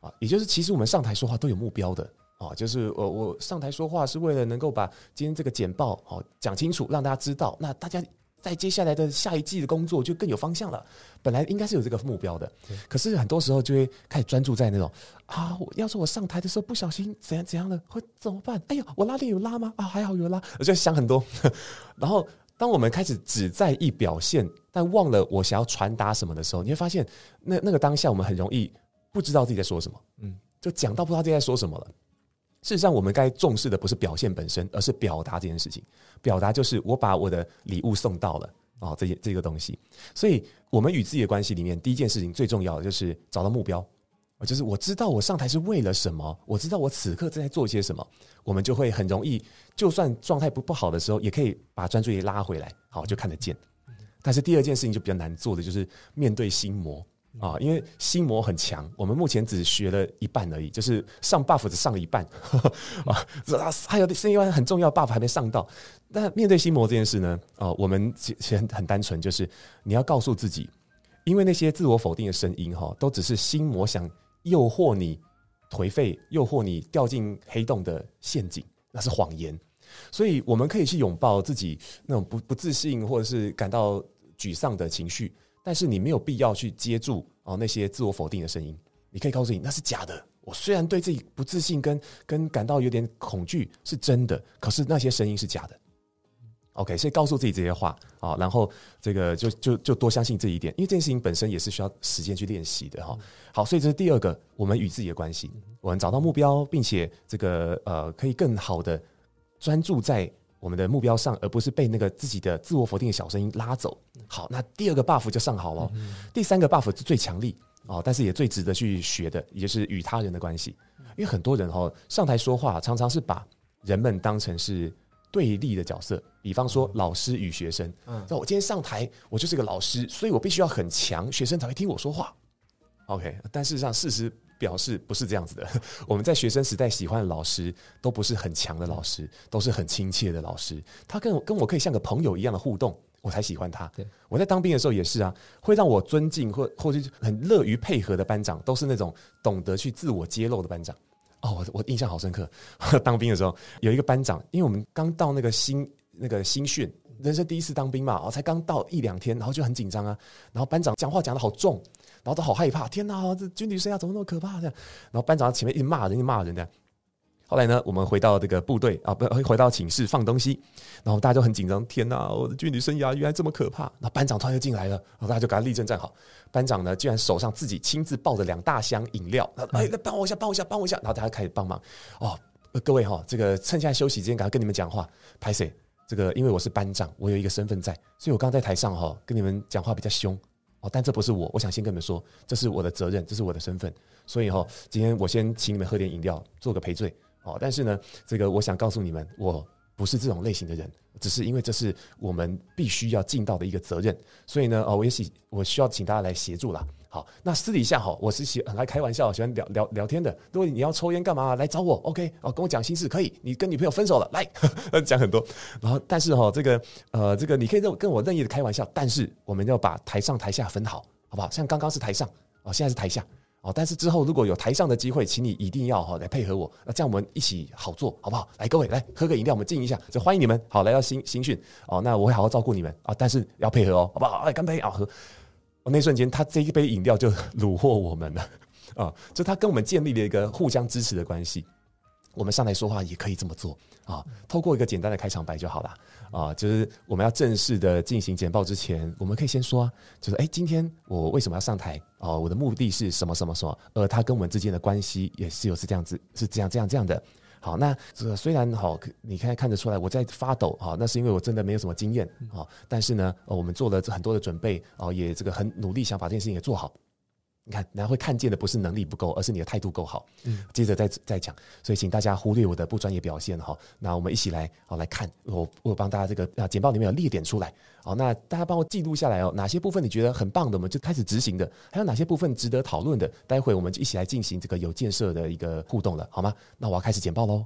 啊？也就是其实我们上台说话都有目标的啊，就是我我上台说话是为了能够把今天这个简报好讲清楚，让大家知道。那大家。在接下来的下一季的工作就更有方向了。本来应该是有这个目标的，可是很多时候就会开始专注在那种啊，要是我上台的时候不小心怎样怎样了，会怎么办？哎呦，我拉链有拉吗？啊，还好有拉。我就想很多。然后，当我们开始只在意表现，但忘了我想要传达什么的时候，你会发现，那那个当下我们很容易不知道自己在说什么。嗯，就讲到不知道自己在说什么了。事实上，我们该重视的不是表现本身，而是表达这件事情。表达就是我把我的礼物送到了啊，这些这个东西。所以，我们与自己的关系里面，第一件事情最重要的就是找到目标，就是我知道我上台是为了什么，我知道我此刻正在做些什么，我们就会很容易，就算状态不不好的时候，也可以把专注力拉回来，好就看得见。但是，第二件事情就比较难做的，就是面对心魔。啊，因为心魔很强，我们目前只学了一半而已，就是上 buff 只上了一半 啊，还有另外很重要 buff 还没上到。那面对心魔这件事呢？啊，我们其实很单纯，就是你要告诉自己，因为那些自我否定的声音哈，都只是心魔想诱惑你颓废，诱惑你掉进黑洞的陷阱，那是谎言。所以我们可以去拥抱自己那种不不自信或者是感到沮丧的情绪。但是你没有必要去接住哦，那些自我否定的声音。你可以告诉你，那是假的。我虽然对自己不自信，跟跟感到有点恐惧是真的，可是那些声音是假的。OK，所以告诉自己这些话啊，然后这个就就就多相信这一点，因为这件事情本身也是需要时间去练习的哈。好，所以这是第二个，我们与自己的关系，我们找到目标，并且这个呃可以更好的专注在。我们的目标上，而不是被那个自己的自我否定的小声音拉走。好，那第二个 buff 就上好了。第三个 buff 是最强力哦，但是也最值得去学的，也就是与他人的关系。因为很多人哈上台说话，常常是把人们当成是对立的角色，比方说老师与学生。那我今天上台，我就是个老师，所以我必须要很强，学生才会听我说话。OK，但事实上事实。表示不是这样子的，我们在学生时代喜欢的老师都不是很强的老师，都是很亲切的老师。他跟跟我可以像个朋友一样的互动，我才喜欢他。我在当兵的时候也是啊，会让我尊敬或或者很乐于配合的班长，都是那种懂得去自我揭露的班长。哦，我我印象好深刻，当兵的时候有一个班长，因为我们刚到那个新那个新训，人生第一次当兵嘛，哦，才刚到一两天，然后就很紧张啊，然后班长讲话讲得好重。然后都好害怕，天哪，这军旅生涯怎么那么可怕？这样，然后班长前面一骂人，一骂人这样。后来呢，我们回到这个部队啊，不回到寝室放东西，然后大家就很紧张，天哪，我的军旅生涯原来这么可怕！那班长突然就进来了，然后大家就赶快立正站好。班长呢，居然手上自己亲自抱着两大箱饮料，哎，来帮我一下，帮我一下，帮我一下，然后大家开始帮忙。哦，各位哈，这个趁现在休息时间，赶快跟你们讲话。拍谁？这个因为我是班长，我有一个身份在，所以我刚在台上哈，跟你们讲话比较凶。哦，但这不是我。我想先跟你们说，这是我的责任，这是我的身份。所以哈，今天我先请你们喝点饮料，做个赔罪。哦，但是呢，这个我想告诉你们，我不是这种类型的人，只是因为这是我们必须要尽到的一个责任。所以呢，哦，我也希我需要请大家来协助啦。好，那私底下哈，我是喜很爱开玩笑，喜欢聊聊聊天的。如果你要抽烟干嘛来找我？OK，哦，跟我讲心事可以。你跟女朋友分手了，来 讲很多。然后，但是哈，这个呃，这个你可以任跟我任意的开玩笑，但是我们要把台上台下分好，好不好？像刚刚是台上哦，现在是台下哦。但是之后如果有台上的机会，请你一定要哈来配合我，那这样我们一起好做好不好？来，各位来喝个饮料，我们静一下，就欢迎你们。好，来到新新训哦，那我会好好照顾你们啊，但是要配合哦，好不好？来干杯啊，喝。哦，那瞬间他这一杯饮料就 虏获我们了，啊，就他跟我们建立了一个互相支持的关系。我们上来说话也可以这么做啊，透过一个简单的开场白就好了啊。就是我们要正式的进行简报之前，我们可以先说，啊，就是哎，今天我为什么要上台？哦，我的目的是什么什么什么？而他跟我们之间的关系也是有是这样子，是这样这样这样的。好，那这个虽然好，你看看得出来我在发抖，哈，那是因为我真的没有什么经验，哈，但是呢，我们做了很多的准备，哦，也这个很努力想把这件事情也做好。你看，然后会看见的不是能力不够，而是你的态度够好。嗯，接着再再讲，所以请大家忽略我的不专业表现哈。那我们一起来好来看，我我帮大家这个啊，简报里面有列点出来。好，那大家帮我记录下来哦，哪些部分你觉得很棒的，我们就开始执行的；还有哪些部分值得讨论的，待会我们就一起来进行这个有建设的一个互动了，好吗？那我要开始简报喽。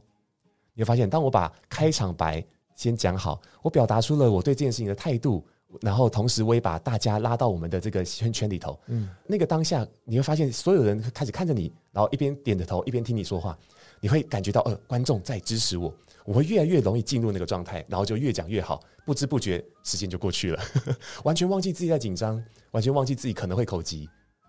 你会发现，当我把开场白先讲好，我表达出了我对这件事情的态度。然后同时我也把大家拉到我们的这个圈圈里头。嗯，那个当下你会发现，所有人开始看着你，然后一边点着头，一边听你说话。你会感觉到，呃，观众在支持我，我会越来越容易进入那个状态，然后就越讲越好。不知不觉时间就过去了，完全忘记自己在紧张，完全忘记自己可能会口疾，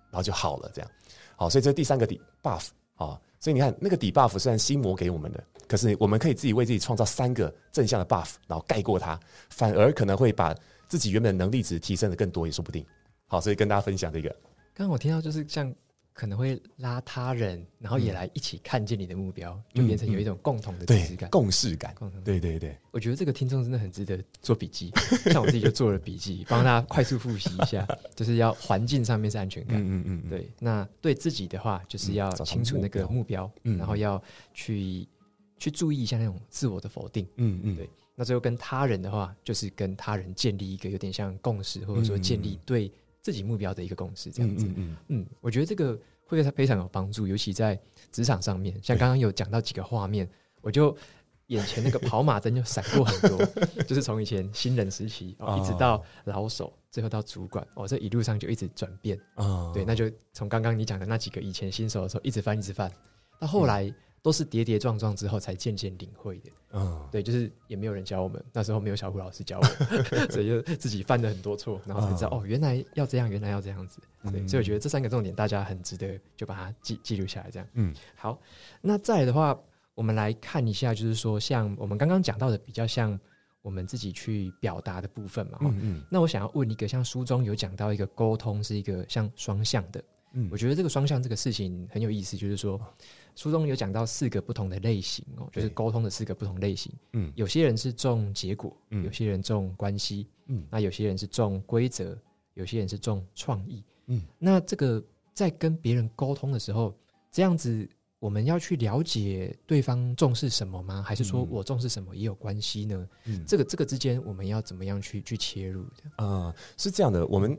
然后就好了。这样，好，所以这是第三个底 buff 啊。所以你看，那个底 buff 虽然心魔给我们的，可是我们可以自己为自己创造三个正向的 buff，然后盖过它，反而可能会把。自己原本的能力值提升的更多也说不定，好，所以跟大家分享这个。刚刚我听到就是像可能会拉他人，然后也来一起看见你的目标，就变成有一种共同的感、共事感，共同对对对。我觉得这个听众真的很值得做笔记，像我自己就做了笔记，帮大家快速复习一下，就是要环境上面是安全感，嗯嗯，对。那对自己的话，就是要清楚那个目标，嗯，然后要去去注意一下那种自我的否定，嗯嗯，对。那最后跟他人的话，就是跟他人建立一个有点像共识，或者说建立对自己目标的一个共识，这样子。嗯，我觉得这个会非常有帮助，尤其在职场上面。像刚刚有讲到几个画面，我就眼前那个跑马灯就闪过很多，就是从以前新人时期，一直到老手，最后到主管，我这一路上就一直转变。啊，对，那就从刚刚你讲的那几个，以前新手的时候一直翻一直翻，到后来。都是跌跌撞撞之后才渐渐领会的，嗯，对，就是也没有人教我们，那时候没有小虎老师教我，所以就自己犯了很多错，然后才知道哦，原来要这样，原来要这样子，对，所以我觉得这三个重点大家很值得就把它记记录下来，这样，嗯，好，那再的话，我们来看一下，就是说像我们刚刚讲到的，比较像我们自己去表达的部分嘛，嗯嗯，那我想要问一个，像书中有讲到一个沟通是一个像双向的，嗯，我觉得这个双向这个事情很有意思，就是说。书中有讲到四个不同的类型哦，就是沟通的四个不同类型。嗯，有些人是重结果，有些人重关系，嗯，那有些人是重规则，有些人是重创意，嗯。那这个在跟别人沟通的时候，这样子我们要去了解对方重视什么吗？还是说我重视什么也有关系呢？嗯，这个这个之间我们要怎么样去去切入的？啊，是这样的，我们。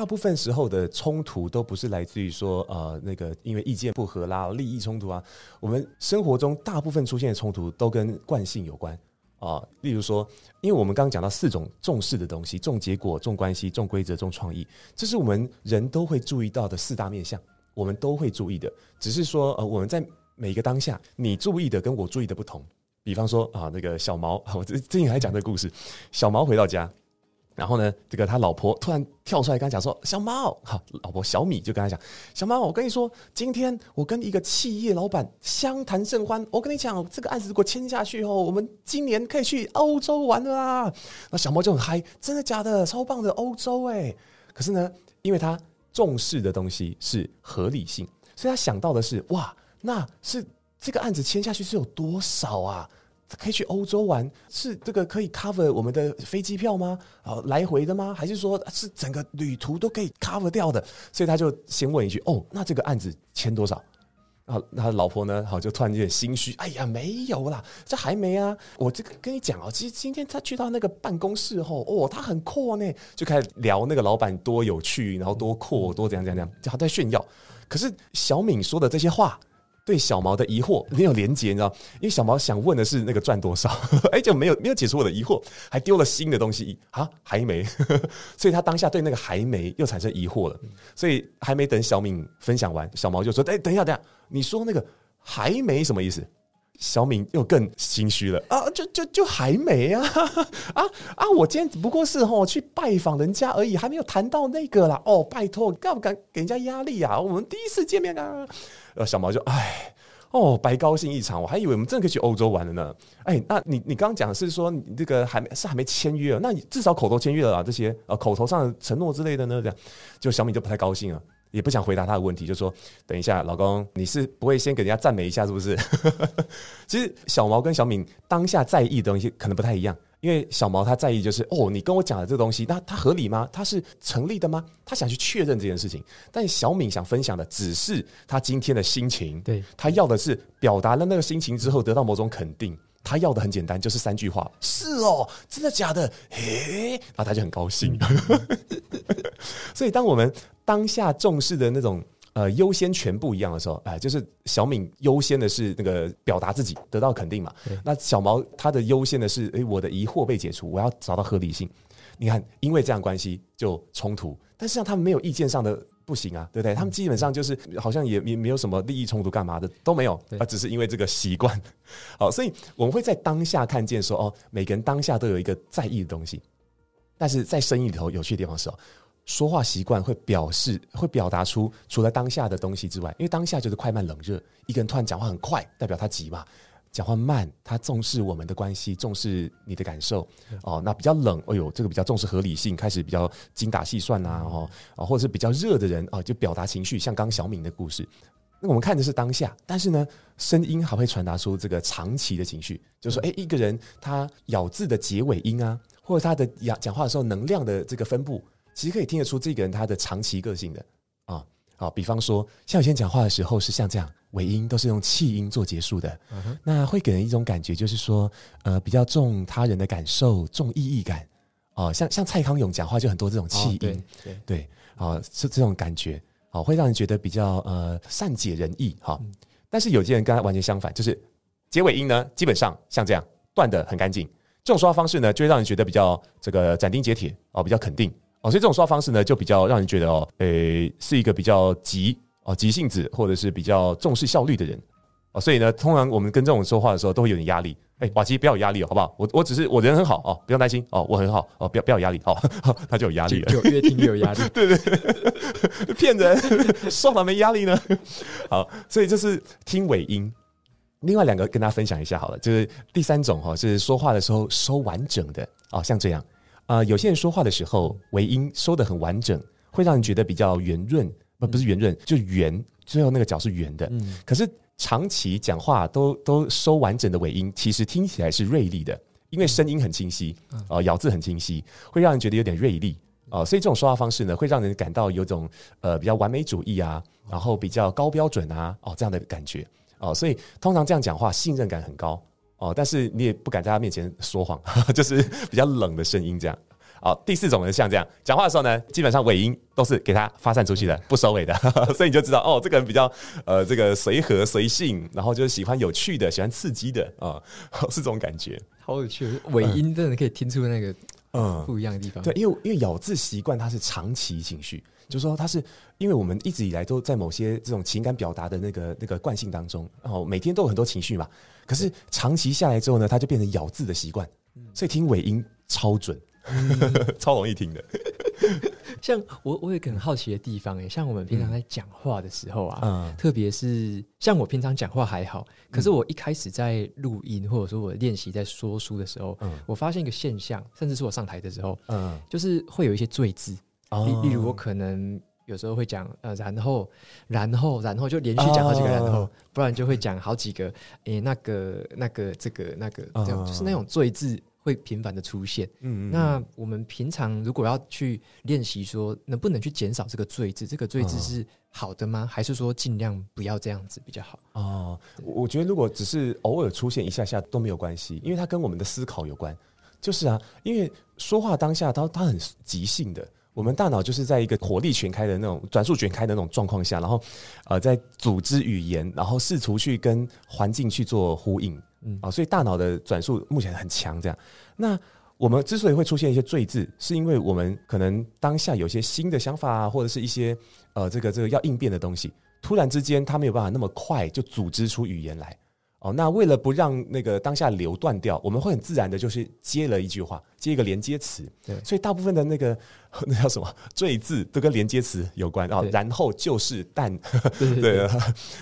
大部分时候的冲突都不是来自于说，呃，那个因为意见不合啦，利益冲突啊。我们生活中大部分出现的冲突都跟惯性有关啊。例如说，因为我们刚刚讲到四种重视的东西：重结果、重关系、重规则、重创意。这是我们人都会注意到的四大面向，我们都会注意的。只是说，呃，我们在每个当下，你注意的跟我注意的不同。比方说啊，那个小毛，我这最近还讲这个故事：小毛回到家。然后呢，这个他老婆突然跳出来跟他讲说：“小猫，好，老婆小米就跟他讲，小猫，我跟你说，今天我跟一个企业老板相谈甚欢，我跟你讲，这个案子如果签下去吼，我们今年可以去欧洲玩啦。”那小猫就很嗨，真的假的？超棒的欧洲哎！可是呢，因为他重视的东西是合理性，所以他想到的是哇，那是这个案子签下去是有多少啊？可以去欧洲玩，是这个可以 cover 我们的飞机票吗？啊，来回的吗？还是说是整个旅途都可以 cover 掉的？所以他就先问一句：“哦，那这个案子签多少？”啊，他老婆呢？好，就突然有点心虚。哎呀，没有啦，这还没啊！我这个跟你讲啊，其实今天他去到那个办公室后，哦，他很 cool 呢，就开始聊那个老板多有趣，然后多 cool，多怎样怎样怎样，就在炫耀。可是小敏说的这些话。对小毛的疑惑没有连接，你知道？因为小毛想问的是那个赚多少，哎，就没有没有解除我的疑惑，还丢了新的东西啊？还没，所以他当下对那个还没又产生疑惑了，所以还没等小敏分享完，小毛就说：“哎，等一下，等一下，你说那个还没什么意思？”小敏又更心虚了啊！就就就还没啊 啊啊！我今天只不过是吼去拜访人家而已，还没有谈到那个啦。哦，拜托，敢不敢给人家压力啊？我们第一次见面啊！呃，小毛就唉，哦，白高兴一场，我还以为我们真的可以去欧洲玩的呢。哎，那你你刚刚讲是说你这个还没是还没签约，那你至少口头签约了这些呃口头上承诺之类的呢？这样，就小敏就不太高兴了。也不想回答他的问题，就说：“等一下，老公，你是不会先给人家赞美一下，是不是？” 其实小毛跟小敏当下在意的东西可能不太一样，因为小毛他在意就是哦，你跟我讲的这个东西，那它合理吗？它是成立的吗？他想去确认这件事情。但小敏想分享的只是他今天的心情，对他要的是表达了那个心情之后得到某种肯定。他要的很简单，就是三句话。是哦，真的假的？诶，然后他就很高兴。所以，当我们当下重视的那种呃优先权不一样的时候，哎，就是小敏优先的是那个表达自己得到肯定嘛。那小毛他的优先的是，哎，我的疑惑被解除，我要找到合理性。你看，因为这样关系就冲突，但实际上他们没有意见上的。不行啊，对不对？他们基本上就是好像也也没有什么利益冲突，干嘛的都没有，啊，只是因为这个习惯。好，所以我们会在当下看见说，哦，每个人当下都有一个在意的东西。但是在生意里头有趣的地方是哦，说话习惯会表示会表达出除了当下的东西之外，因为当下就是快慢冷热。一个人突然讲话很快，代表他急嘛。讲话慢，他重视我们的关系，重视你的感受，哦，那比较冷，哎呦，这个比较重视合理性，开始比较精打细算呐，哦，或者是比较热的人，啊，就表达情绪，像刚小敏的故事，那我们看的是当下，但是呢，声音还会传达出这个长期的情绪，就是说，哎，一个人他咬字的结尾音啊，或者他的讲讲话的时候能量的这个分布，其实可以听得出这个人他的长期个性的，啊。好，比方说，像有些人讲话的时候是像这样，尾音都是用气音做结束的，那会给人一种感觉，就是说，呃，比较重他人的感受，重意义感。哦，像像蔡康永讲话就很多这种气音，对，啊，是这种感觉，哦，会让人觉得比较呃善解人意。哈，但是有些人跟他完全相反，就是结尾音呢，基本上像这样断的很干净，这种说话方式呢，就会让人觉得比较这个斩钉截铁，哦，比较肯定。哦，所以这种说话方式呢，就比较让人觉得哦，诶，是一个比较急哦，急性子，或者是比较重视效率的人哦。所以呢，通常我们跟这种说话的时候，都会有点压力。哎，瓦奇，不要有压力，好不好？我我只是我人很好哦，不要担心哦，我很好哦，不要不要有压力哦，他就有压力了，就越听越有压力。对对，骗人，说 话没压力呢。好，所以这是听尾音。另外两个跟大家分享一下好了，就是第三种哈，是说话的时候收完整的哦，像这样。啊，有些人说话的时候尾音收得很完整，会让人觉得比较圆润，不不是圆润，就圆，最后那个脚是圆的。嗯。可是长期讲话都都收完整的尾音，其实听起来是锐利的，因为声音很清晰，呃，咬字很清晰，会让人觉得有点锐利。哦，所以这种说话方式呢，会让人感到有种呃比较完美主义啊，然后比较高标准啊，哦这样的感觉。哦，所以通常这样讲话，信任感很高。哦，但是你也不敢在他面前说谎，就是比较冷的声音这样。好，第四种人像这样讲话的时候呢，基本上尾音都是给他发散出去的，不收尾的，所以你就知道哦，这个人比较呃这个随和随性，然后就是喜欢有趣的，喜欢刺激的啊，是这种感觉。好有趣，尾音真的可以听出那个嗯不一样的地方。对，因为因为咬字习惯它是长期情绪，就说它是因为我们一直以来都在某些这种情感表达的那个那个惯性当中，然后每天都有很多情绪嘛。可是长期下来之后呢，他就变成咬字的习惯，所以听尾音超准，超容易听的。像我我有个很好奇的地方哎，像我们平常在讲话的时候啊，特别是像我平常讲话还好，可是我一开始在录音或者说我练习在说书的时候，我发现一个现象，甚至是我上台的时候，嗯，就是会有一些赘字，例例如我可能。有时候会讲呃，然后，然后，然后就连续讲好几个然后，不然就会讲好几个诶，那个，那个，这个，那个，这样，就是那种“罪字会频繁的出现。嗯嗯。那我们平常如果要去练习，说能不能去减少这个“罪字？这个“罪字是好的吗？还是说尽量不要这样子比较好？哦，我觉得如果只是偶尔出现一下下都没有关系，因为它跟我们的思考有关。就是啊，因为说话当下，它它很即兴的。我们大脑就是在一个火力全开的那种转速全开的那种状况下，然后，呃，在组织语言，然后试图去跟环境去做呼应，啊，所以大脑的转速目前很强，这样。那我们之所以会出现一些赘字，是因为我们可能当下有些新的想法，啊，或者是一些呃这个这个要应变的东西，突然之间它没有办法那么快就组织出语言来。哦，那为了不让那个当下流断掉，我们会很自然的，就是接了一句话，接一个连接词。对，所以大部分的那个那叫什么赘字，都跟连接词有关啊。然后就是但，对，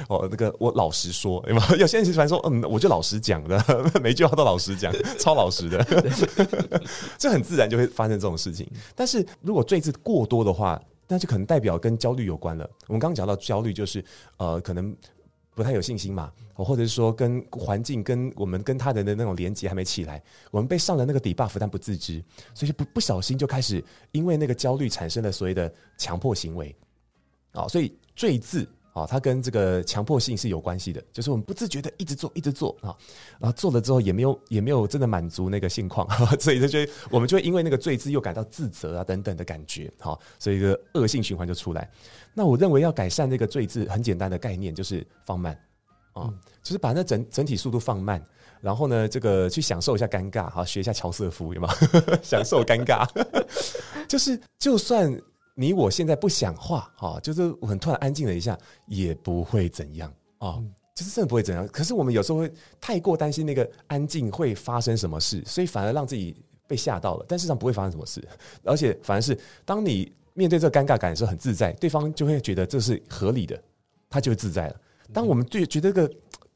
哦，那个我老实说，有有些人喜欢说，嗯，我就老实讲的，每句话都老实讲，超老实的，这 很自然就会发生这种事情。但是如果赘字过多的话，那就可能代表跟焦虑有关了。我们刚刚讲到焦虑，就是呃，可能。不太有信心嘛，或者是说跟环境、跟我们、跟他人的那种连接还没起来，我们被上了那个底 buff，但不自知，所以不不小心就开始因为那个焦虑产生了所谓的强迫行为，啊，所以“坠”字。啊，它跟这个强迫性是有关系的，就是我们不自觉的一直做，一直做啊，然后做了之后也没有，也没有真的满足那个性况，所以就我们就会因为那个罪字又感到自责啊等等的感觉，好，所以一个恶性循环就出来。那我认为要改善这个罪字，很简单的概念就是放慢，啊，就是把那整整体速度放慢，然后呢，这个去享受一下尴尬，好，学一下乔瑟夫，有吗？享受尴尬，就是就算。你我现在不想画哈，就是很突然安静了一下，也不会怎样啊，就是真的不会怎样。可是我们有时候会太过担心那个安静会发生什么事，所以反而让自己被吓到了。但事实上不会发生什么事，而且反而是当你面对这个尴尬感的时候很自在，对方就会觉得这是合理的，他就自在了。当我们对觉得个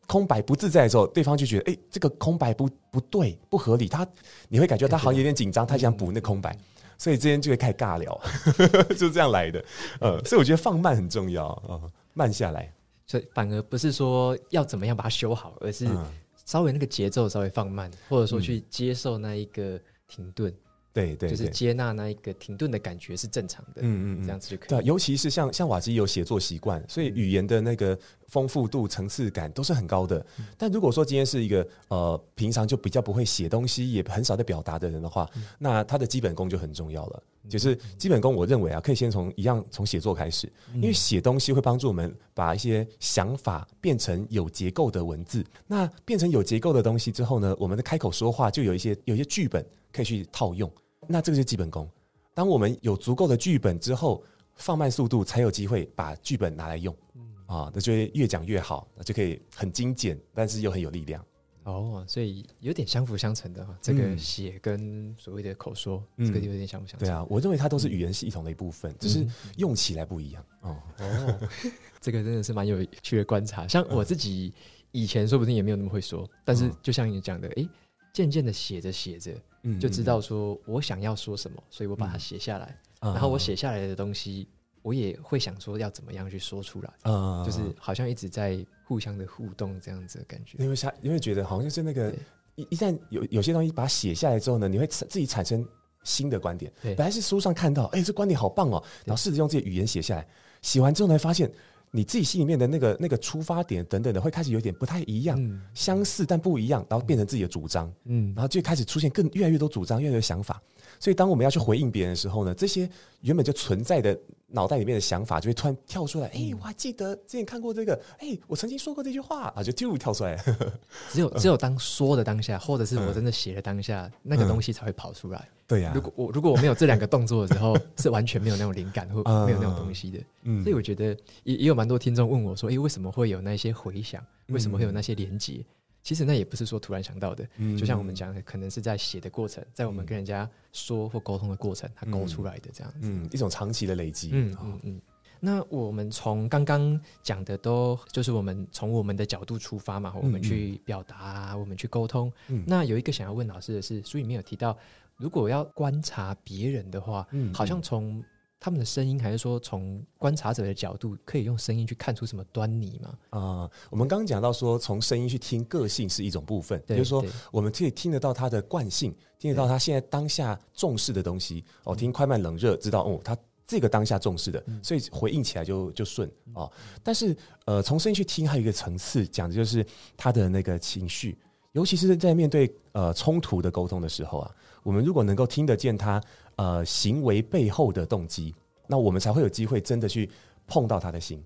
空白不自在的时候，对方就觉得哎，这个空白不不对，不合理，他你会感觉他好像有点紧张，他想补那空白。所以之间就会开始尬聊，就这样来的。呃，所以我觉得放慢很重要啊，慢下来。所以反而不是说要怎么样把它修好，而是稍微那个节奏稍微放慢，或者说去接受那一个停顿。对对，就是接纳那一个停顿的感觉是正常的，嗯嗯，这样子就可以。对，尤其是像像瓦基有写作习惯，所以语言的那个丰富度、层次感都是很高的。但如果说今天是一个呃平常就比较不会写东西，也很少在表达的人的话，那他的基本功就很重要了。就是基本功，我认为啊，可以先从一样从写作开始，因为写东西会帮助我们把一些想法变成有结构的文字。那变成有结构的东西之后呢，我们的开口说话就有一些有一些剧本。可以去套用，那这个就基本功。当我们有足够的剧本之后，放慢速度，才有机会把剧本拿来用。啊，那就越讲越好，那就可以很精简，但是又很有力量。哦，所以有点相辅相成的哈。这个写跟所谓的口说，这个有点相辅相成。对啊，我认为它都是语言系统的一部分，只是用起来不一样。哦，哦，这个真的是蛮有趣的观察。像我自己以前说不定也没有那么会说，但是就像你讲的，哎。渐渐的写着写着，就知道说我想要说什么，所以我把它写下来。然后我写下来的东西，我也会想说要怎么样去说出来，就是好像一直在互相的互动这样子的感觉。你会想，你会觉得好像就是那个一一旦有有些东西把它写下来之后呢，你会自己产生新的观点。对，本来是书上看到，哎，这观点好棒哦，然后试着用自己语言写下来，写完之后才发现。你自己心里面的那个那个出发点等等的，会开始有点不太一样，相似但不一样，然后变成自己的主张，嗯，然后就开始出现更越来越多主张，越来越多想法，所以当我们要去回应别人的时候呢，这些。原本就存在的脑袋里面的想法，就会突然跳出来。哎，我还记得之前看过这个。哎，我曾经说过这句话 啊，就就跳出来。只有只有当说的当下，或者是我真的写的当下，那个东西才会跑出来。对呀。如果我如果我没有这两个动作的时候，是完全没有那种灵感，或没有那种东西的。所以我觉得也也有蛮多听众问我说，哎，为什么会有那些回响？为什么会有那些连接？其实那也不是说突然想到的，就像我们讲，可能是在写的过程，在我们跟人家说或沟通的过程，它勾出来的这样子，一种长期的累积。嗯嗯嗯。那我们从刚刚讲的都就是我们从我们的角度出发嘛，我们去表达，我们去沟通。那有一个想要问老师的是，书里面有提到，如果要观察别人的话，好像从。他们的声音，还是说从观察者的角度，可以用声音去看出什么端倪吗？啊，我们刚刚讲到说，从声音去听个性是一种部分，也就是说，我们可以听得到他的惯性，听得到他现在当下重视的东西。哦，听快慢冷热，知道哦，他这个当下重视的，所以回应起来就就顺啊。但是，呃，从声音去听，还有一个层次，讲的就是他的那个情绪，尤其是在面对呃冲突的沟通的时候啊，我们如果能够听得见他。呃，行为背后的动机，那我们才会有机会真的去碰到他的心。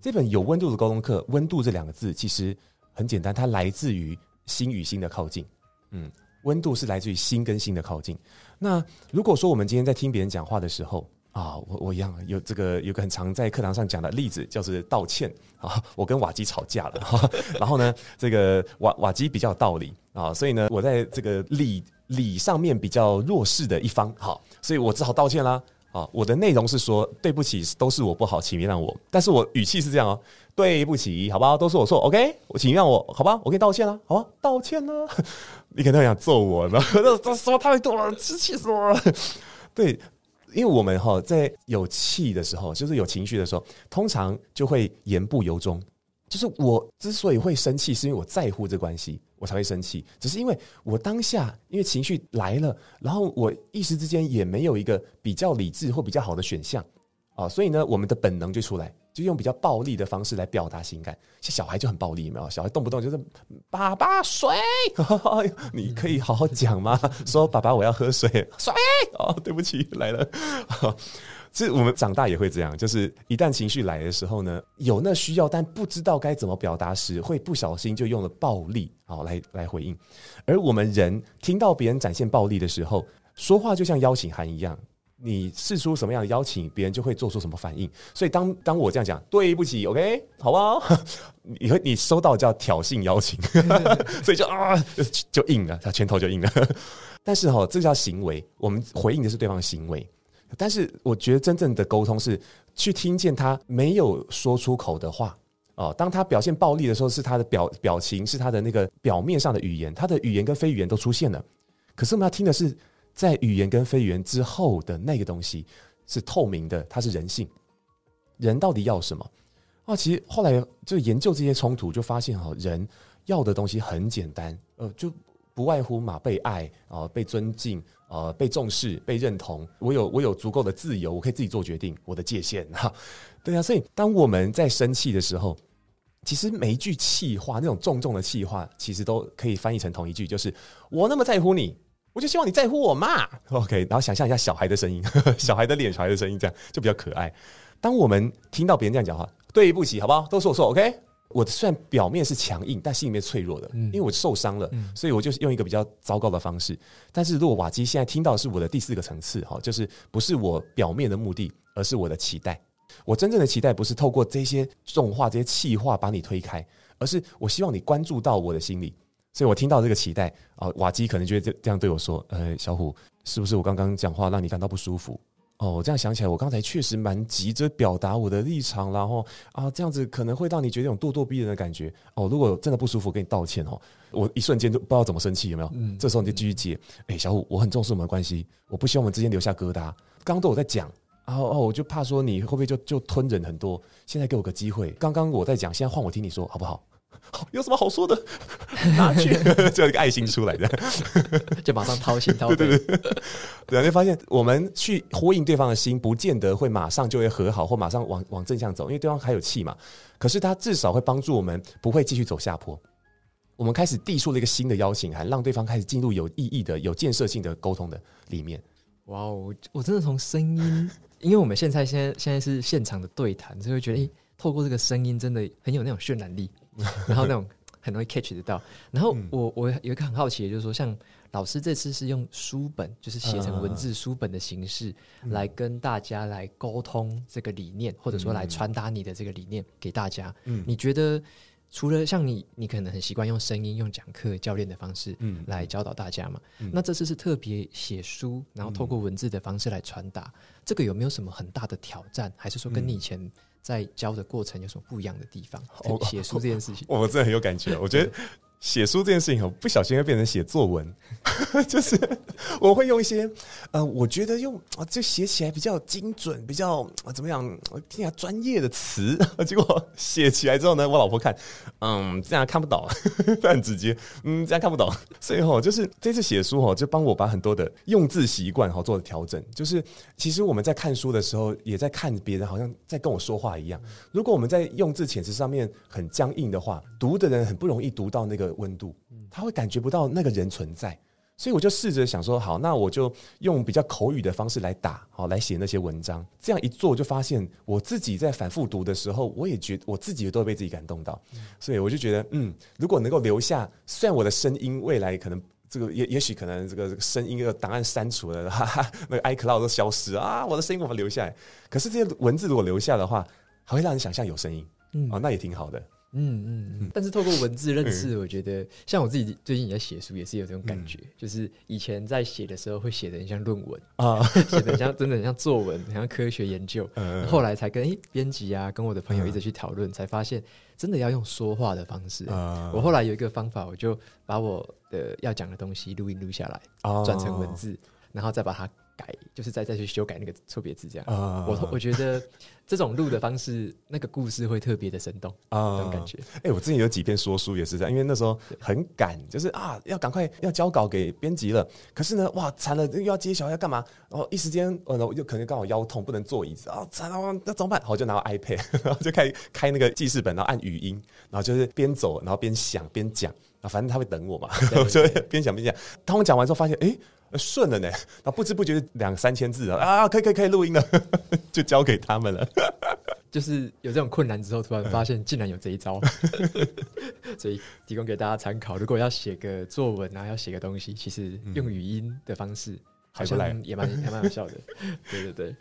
这本有温度的沟通课，温度这两个字其实很简单，它来自于心与心的靠近。嗯，温度是来自于心跟心的靠近。那如果说我们今天在听别人讲话的时候啊，我我一样有这个有个很常在课堂上讲的例子，叫做道歉 啊，我跟瓦基吵架了，然后呢，这个瓦瓦基比较有道理啊，所以呢，我在这个例。礼上面比较弱势的一方，好，所以我只好道歉啦。啊，我的内容是说对不起，都是我不好，请原谅我。但是我语气是这样哦，对不起，好吧，都是我错，OK，我请原谅我，好吧，我给你道歉了，好吧，道歉了。你能定想揍我呢，这这什么态度啊？气死我了！对，因为我们哈在有气的时候，就是有情绪的时候，通常就会言不由衷。就是我之所以会生气，是因为我在乎这关系。我才会生气，只是因为我当下因为情绪来了，然后我一时之间也没有一个比较理智或比较好的选项啊，所以呢，我们的本能就出来，就用比较暴力的方式来表达情感。像小孩就很暴力，没有？小孩动不动就是“爸爸水”，你可以好好讲吗？说“爸爸，我要喝水”，水哦，对不起，来了。这我们长大也会这样，就是一旦情绪来的时候呢，有那需要，但不知道该怎么表达时，会不小心就用了暴力，好来来回应。而我们人听到别人展现暴力的时候，说话就像邀请函一样，你释出什么样的邀请，别人就会做出什么反应。所以当当我这样讲，对不起，OK，好吧，你你收到叫挑衅邀请，所以就啊就硬了，他拳头就硬了。但是哈，这叫行为，我们回应的是对方的行为。但是我觉得真正的沟通是去听见他没有说出口的话哦。当他表现暴力的时候，是他的表表情，是他的那个表面上的语言，他的语言跟非语言都出现了。可是我们要听的是在语言跟非语言之后的那个东西，是透明的，它是人性。人到底要什么啊？其实后来就研究这些冲突，就发现哈，人要的东西很简单，呃，就不外乎嘛，被爱啊，被尊敬。呃，被重视、被认同，我有我有足够的自由，我可以自己做决定，我的界限哈，对啊，所以当我们在生气的时候，其实每一句气话，那种重重的气话，其实都可以翻译成同一句，就是我那么在乎你，我就希望你在乎我嘛。OK，然后想象一下小孩的声音，小孩的脸，小孩的声音，这样就比较可爱。当我们听到别人这样讲话，对不起，好不好？都是我错，OK。我虽然表面是强硬，但心里面脆弱的，因为我受伤了，所以我就是用一个比较糟糕的方式。但是，如果瓦基现在听到是我的第四个层次哈，就是不是我表面的目的，而是我的期待。我真正的期待不是透过这些重话、这些气话把你推开，而是我希望你关注到我的心里。所以我听到这个期待啊，瓦基可能觉得这这样对我说，呃，小虎是不是我刚刚讲话让你感到不舒服？哦，我这样想起来，我刚才确实蛮急着表达我的立场，然后啊，这样子可能会让你觉得有咄咄逼人的感觉。哦，如果真的不舒服，跟你道歉哦。我一瞬间就不知道怎么生气，有没有？嗯，这时候你就继续接。哎，小虎，我很重视我们的关系，我不希望我们之间留下疙瘩。刚刚有在讲，然、啊哦，我就怕说你会不会就就吞人很多。现在给我个机会，刚刚我在讲，现在换我听你说，好不好？有什么好说的？拿去，做 一个爱心出来的，就马上掏心掏肺。对对对，然后就发现，我们去呼应对方的心，不见得会马上就会和好，或马上往往正向走，因为对方还有气嘛。可是他至少会帮助我们，不会继续走下坡。我们开始递出了一个新的邀请函，让对方开始进入有意义的、有建设性的沟通的里面。哇哦！我真的从声音，因为我们现在现在现在是现场的对谈，就会觉得，诶，透过这个声音，真的很有那种渲染力。然后那种很容易 catch 得到。然后我我有一个很好奇的，就是说，像老师这次是用书本，就是写成文字书本的形式来跟大家来沟通这个理念，或者说来传达你的这个理念给大家。嗯，你觉得除了像你，你可能很习惯用声音、用讲课、教练的方式，嗯，来教导大家嘛？那这次是特别写书，然后透过文字的方式来传达，这个有没有什么很大的挑战？还是说跟你以前？在教的过程有什么不一样的地方？写书这件事情，我真的很有感觉。我觉得。写书这件事情不小心会变成写作文，就是我会用一些呃，我觉得用啊，就写起来比较精准，比较啊、怎么样？我听下专业的词，结果写起来之后呢，我老婆看，嗯，这样看不懂，很直接，嗯，这样看不懂。所以哈，就是这次写书哈，就帮我把很多的用字习惯好做了调整。就是其实我们在看书的时候，也在看别人，好像在跟我说话一样。如果我们在用字遣词上面很僵硬的话，读的人很不容易读到那个。温度，他会感觉不到那个人存在，所以我就试着想说，好，那我就用比较口语的方式来打，好来写那些文章。这样一做，就发现我自己在反复读的时候，我也觉我自己都被自己感动到，所以我就觉得，嗯，如果能够留下，虽然我的声音未来可能这个也也许可能这个声音的档案删除了，哈哈，那个 iCloud 都消失啊，我的声音怎么留下来？可是这些文字如果留下的话，还会让人想象有声音，嗯，啊，那也挺好的。嗯嗯嗯，但是透过文字认识，我觉得像我自己最近也在写书，也是有这种感觉，就是以前在写的时候会写的很像论文啊，写的像真的像作文，很像科学研究。后来才跟编辑啊，跟我的朋友一直去讨论，才发现真的要用说话的方式。我后来有一个方法，我就把我的要讲的东西录音录下来，转成文字，然后再把它。改就是再再去修改那个错别字这样啊，我我觉得这种录的方式，那个故事会特别的生动啊，那种感觉。哎，我之前有几篇说书也是这样，因为那时候很赶，就是啊要赶快要交稿给编辑了，可是呢，哇惨了又要揭晓要干嘛，然后一时间呃又可能刚好腰痛不能坐椅子啊惨了，那怎么办？好，就拿 iPad，然后就开开那个记事本，然后按语音，然后就是边走然后边想边讲啊，反正他会等我嘛，我就边想边讲。当我讲完之后发现，哎。顺了呢，那不知不觉两三千字啊，啊，可以可以可以录音了，就交给他们了。就是有这种困难之后，突然发现竟然有这一招，所以提供给大家参考。如果要写个作文啊，要写个东西，其实用语音的方式好像也蛮也蛮好笑的。对对对，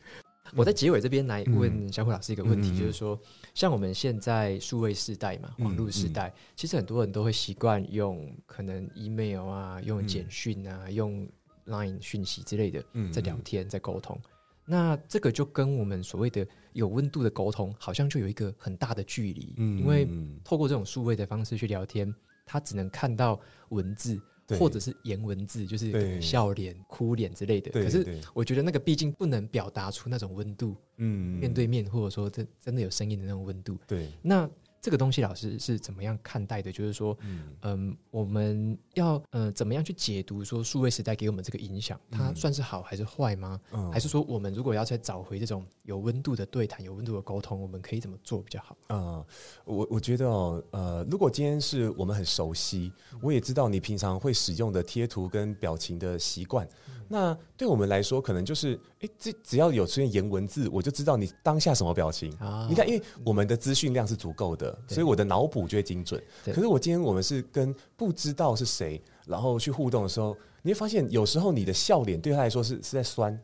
我在结尾这边来问小虎老师一个问题，就是说，像我们现在数位时代嘛，网络时代，其实很多人都会习惯用可能 email 啊，用简讯啊，用。line 讯息之类的在聊天在沟通，那这个就跟我们所谓的有温度的沟通，好像就有一个很大的距离。因为透过这种数位的方式去聊天，他只能看到文字或者是言文字，就是笑脸、哭脸之类的。可是我觉得那个毕竟不能表达出那种温度。嗯，面对面或者说真真的有声音的那种温度。对，那。这个东西老师是怎么样看待的？就是说，嗯，我们要嗯怎么样去解读说数位时代给我们这个影响，它算是好还是坏吗？还是说我们如果要再找回这种有温度的对谈、有温度的沟通，我们可以怎么做比较好？嗯，我我觉得哦，呃，如果今天是我们很熟悉，我也知道你平常会使用的贴图跟表情的习惯。那对我们来说，可能就是，哎，这只要有出现颜文字，我就知道你当下什么表情。你看，因为我们的资讯量是足够的，所以我的脑补就会精准。可是我今天我们是跟不知道是谁，然后去互动的时候，你会发现，有时候你的笑脸对他来说是是在酸。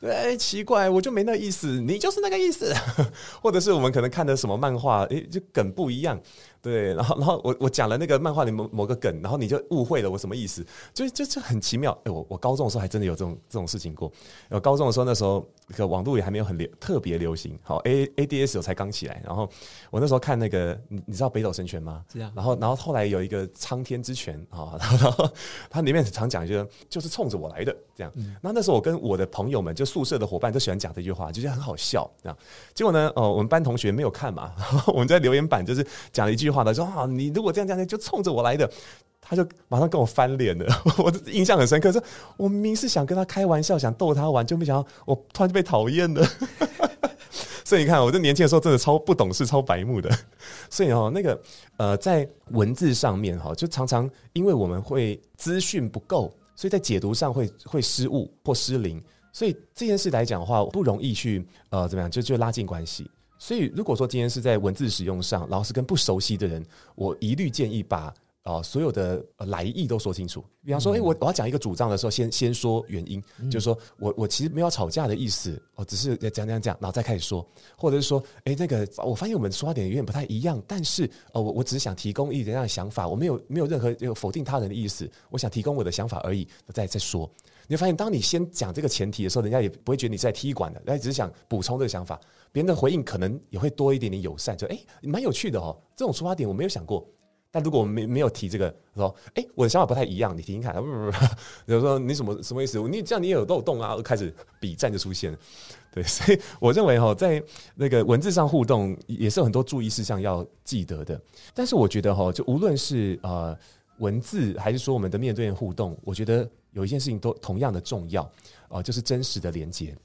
对，奇怪，我就没那意思，你就是那个意思，或者是我们可能看的什么漫画，哎，就梗不一样，对，然后然后我我讲了那个漫画里某某个梗，然后你就误会了我什么意思，就就就很奇妙，哎，我我高中的时候还真的有这种这种事情过，我高中的时候那时候可网络也还没有很流特别流行，好，A A D S 我才刚起来，然后我那时候看那个你你知道北斗神拳吗？是啊，然后然后后来有一个苍天之拳啊，然后它里面常讲就是就是冲着我来的这样，那那时候我跟我的朋友们。就宿舍的伙伴都喜欢讲这句话，就觉得很好笑，这样结果呢？哦，我们班同学没有看嘛，我们在留言板就是讲了一句话他说啊，你如果这样这样，就冲着我来的，他就马上跟我翻脸了。我印象很深刻，说我明明是想跟他开玩笑，想逗他玩，就没想到我突然就被讨厌了。所以你看，我在年轻的时候真的超不懂事，超白目的。所以哦，那个呃，在文字上面哈，就常常因为我们会资讯不够，所以在解读上会会失误或失灵。所以这件事来讲的话，不容易去呃怎么样，就就拉近关系。所以如果说今天是在文字使用上，老师跟不熟悉的人，我一律建议把呃所有的来意都说清楚。比方说，诶，我我要讲一个主张的时候，先先说原因，就是说我我其实没有吵架的意思，我只是讲讲讲，然后再开始说，或者是说，诶，那个我发现我们说话点有点不太一样，但是哦，我我只是想提供一点样的想法，我没有没有任何有否定他人的意思，我想提供我的想法而已，再再说。你会发现，当你先讲这个前提的时候，人家也不会觉得你在踢馆的，人家只是想补充这个想法。别人的回应可能也会多一点点友善，就哎，蛮有趣的哦，这种出发点我没有想过。”但如果我们没没有提这个，说：“哎，我的想法不太一样，你听听看。”比如说你什么什么意思？你这样你也有漏洞啊，开始比战就出现。对，所以我认为哈，在那个文字上互动也是有很多注意事项要记得的。但是我觉得哈，就无论是呃文字还是说我们的面对面互动，我觉得。有一件事情都同样的重要，哦，就是真实的连接，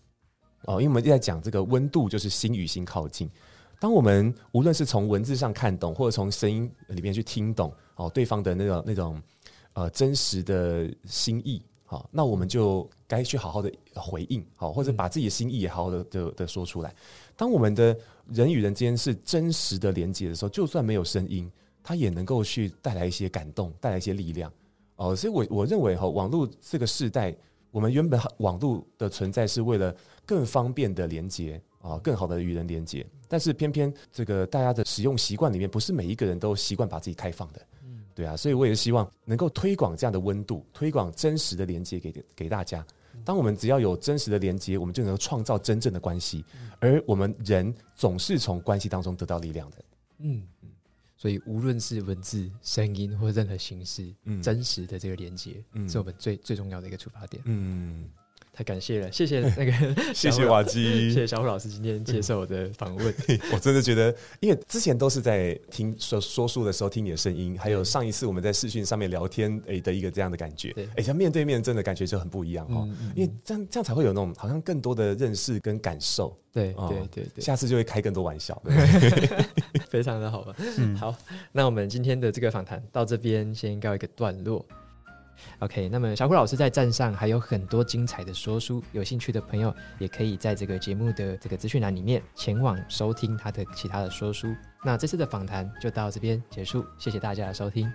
哦，因为我们一直在讲这个温度，就是心与心靠近。当我们无论是从文字上看懂，或者从声音里面去听懂，哦，对方的那种那种呃真实的心意，好，那我们就该去好好的回应，好，或者把自己的心意也好好的的的说出来。当我们的人与人之间是真实的连接的时候，就算没有声音，它也能够去带来一些感动，带来一些力量。哦，所以，我我认为哈，网络这个时代，我们原本网络的存在是为了更方便的连接啊，更好的与人连接。但是，偏偏这个大家的使用习惯里面，不是每一个人都习惯把自己开放的。嗯，对啊，所以，我也是希望能够推广这样的温度，推广真实的连接给给大家。当我们只要有真实的连接，我们就能够创造真正的关系。而我们人总是从关系当中得到力量的。嗯。所以，无论是文字、声音或任何形式，真实的这个连接，嗯，是我们最最重要的一个出发点，嗯。太感谢了，谢谢那个，谢谢瓦基，谢谢小虎老师今天接受我的访问。我真的觉得，因为之前都是在听说说书的时候听你的声音，还有上一次我们在视讯上面聊天，诶的一个这样的感觉，哎，像面对面真的感觉就很不一样哈。因为这样这样才会有那种好像更多的认识跟感受。对对对对，下次就会开更多玩笑。非常的好吧？好，那我们今天的这个访谈到这边先告一个段落。OK，那么小虎老师在站上还有很多精彩的说书，有兴趣的朋友也可以在这个节目的这个资讯栏里面前往收听他的其他的说书。那这次的访谈就到这边结束，谢谢大家的收听。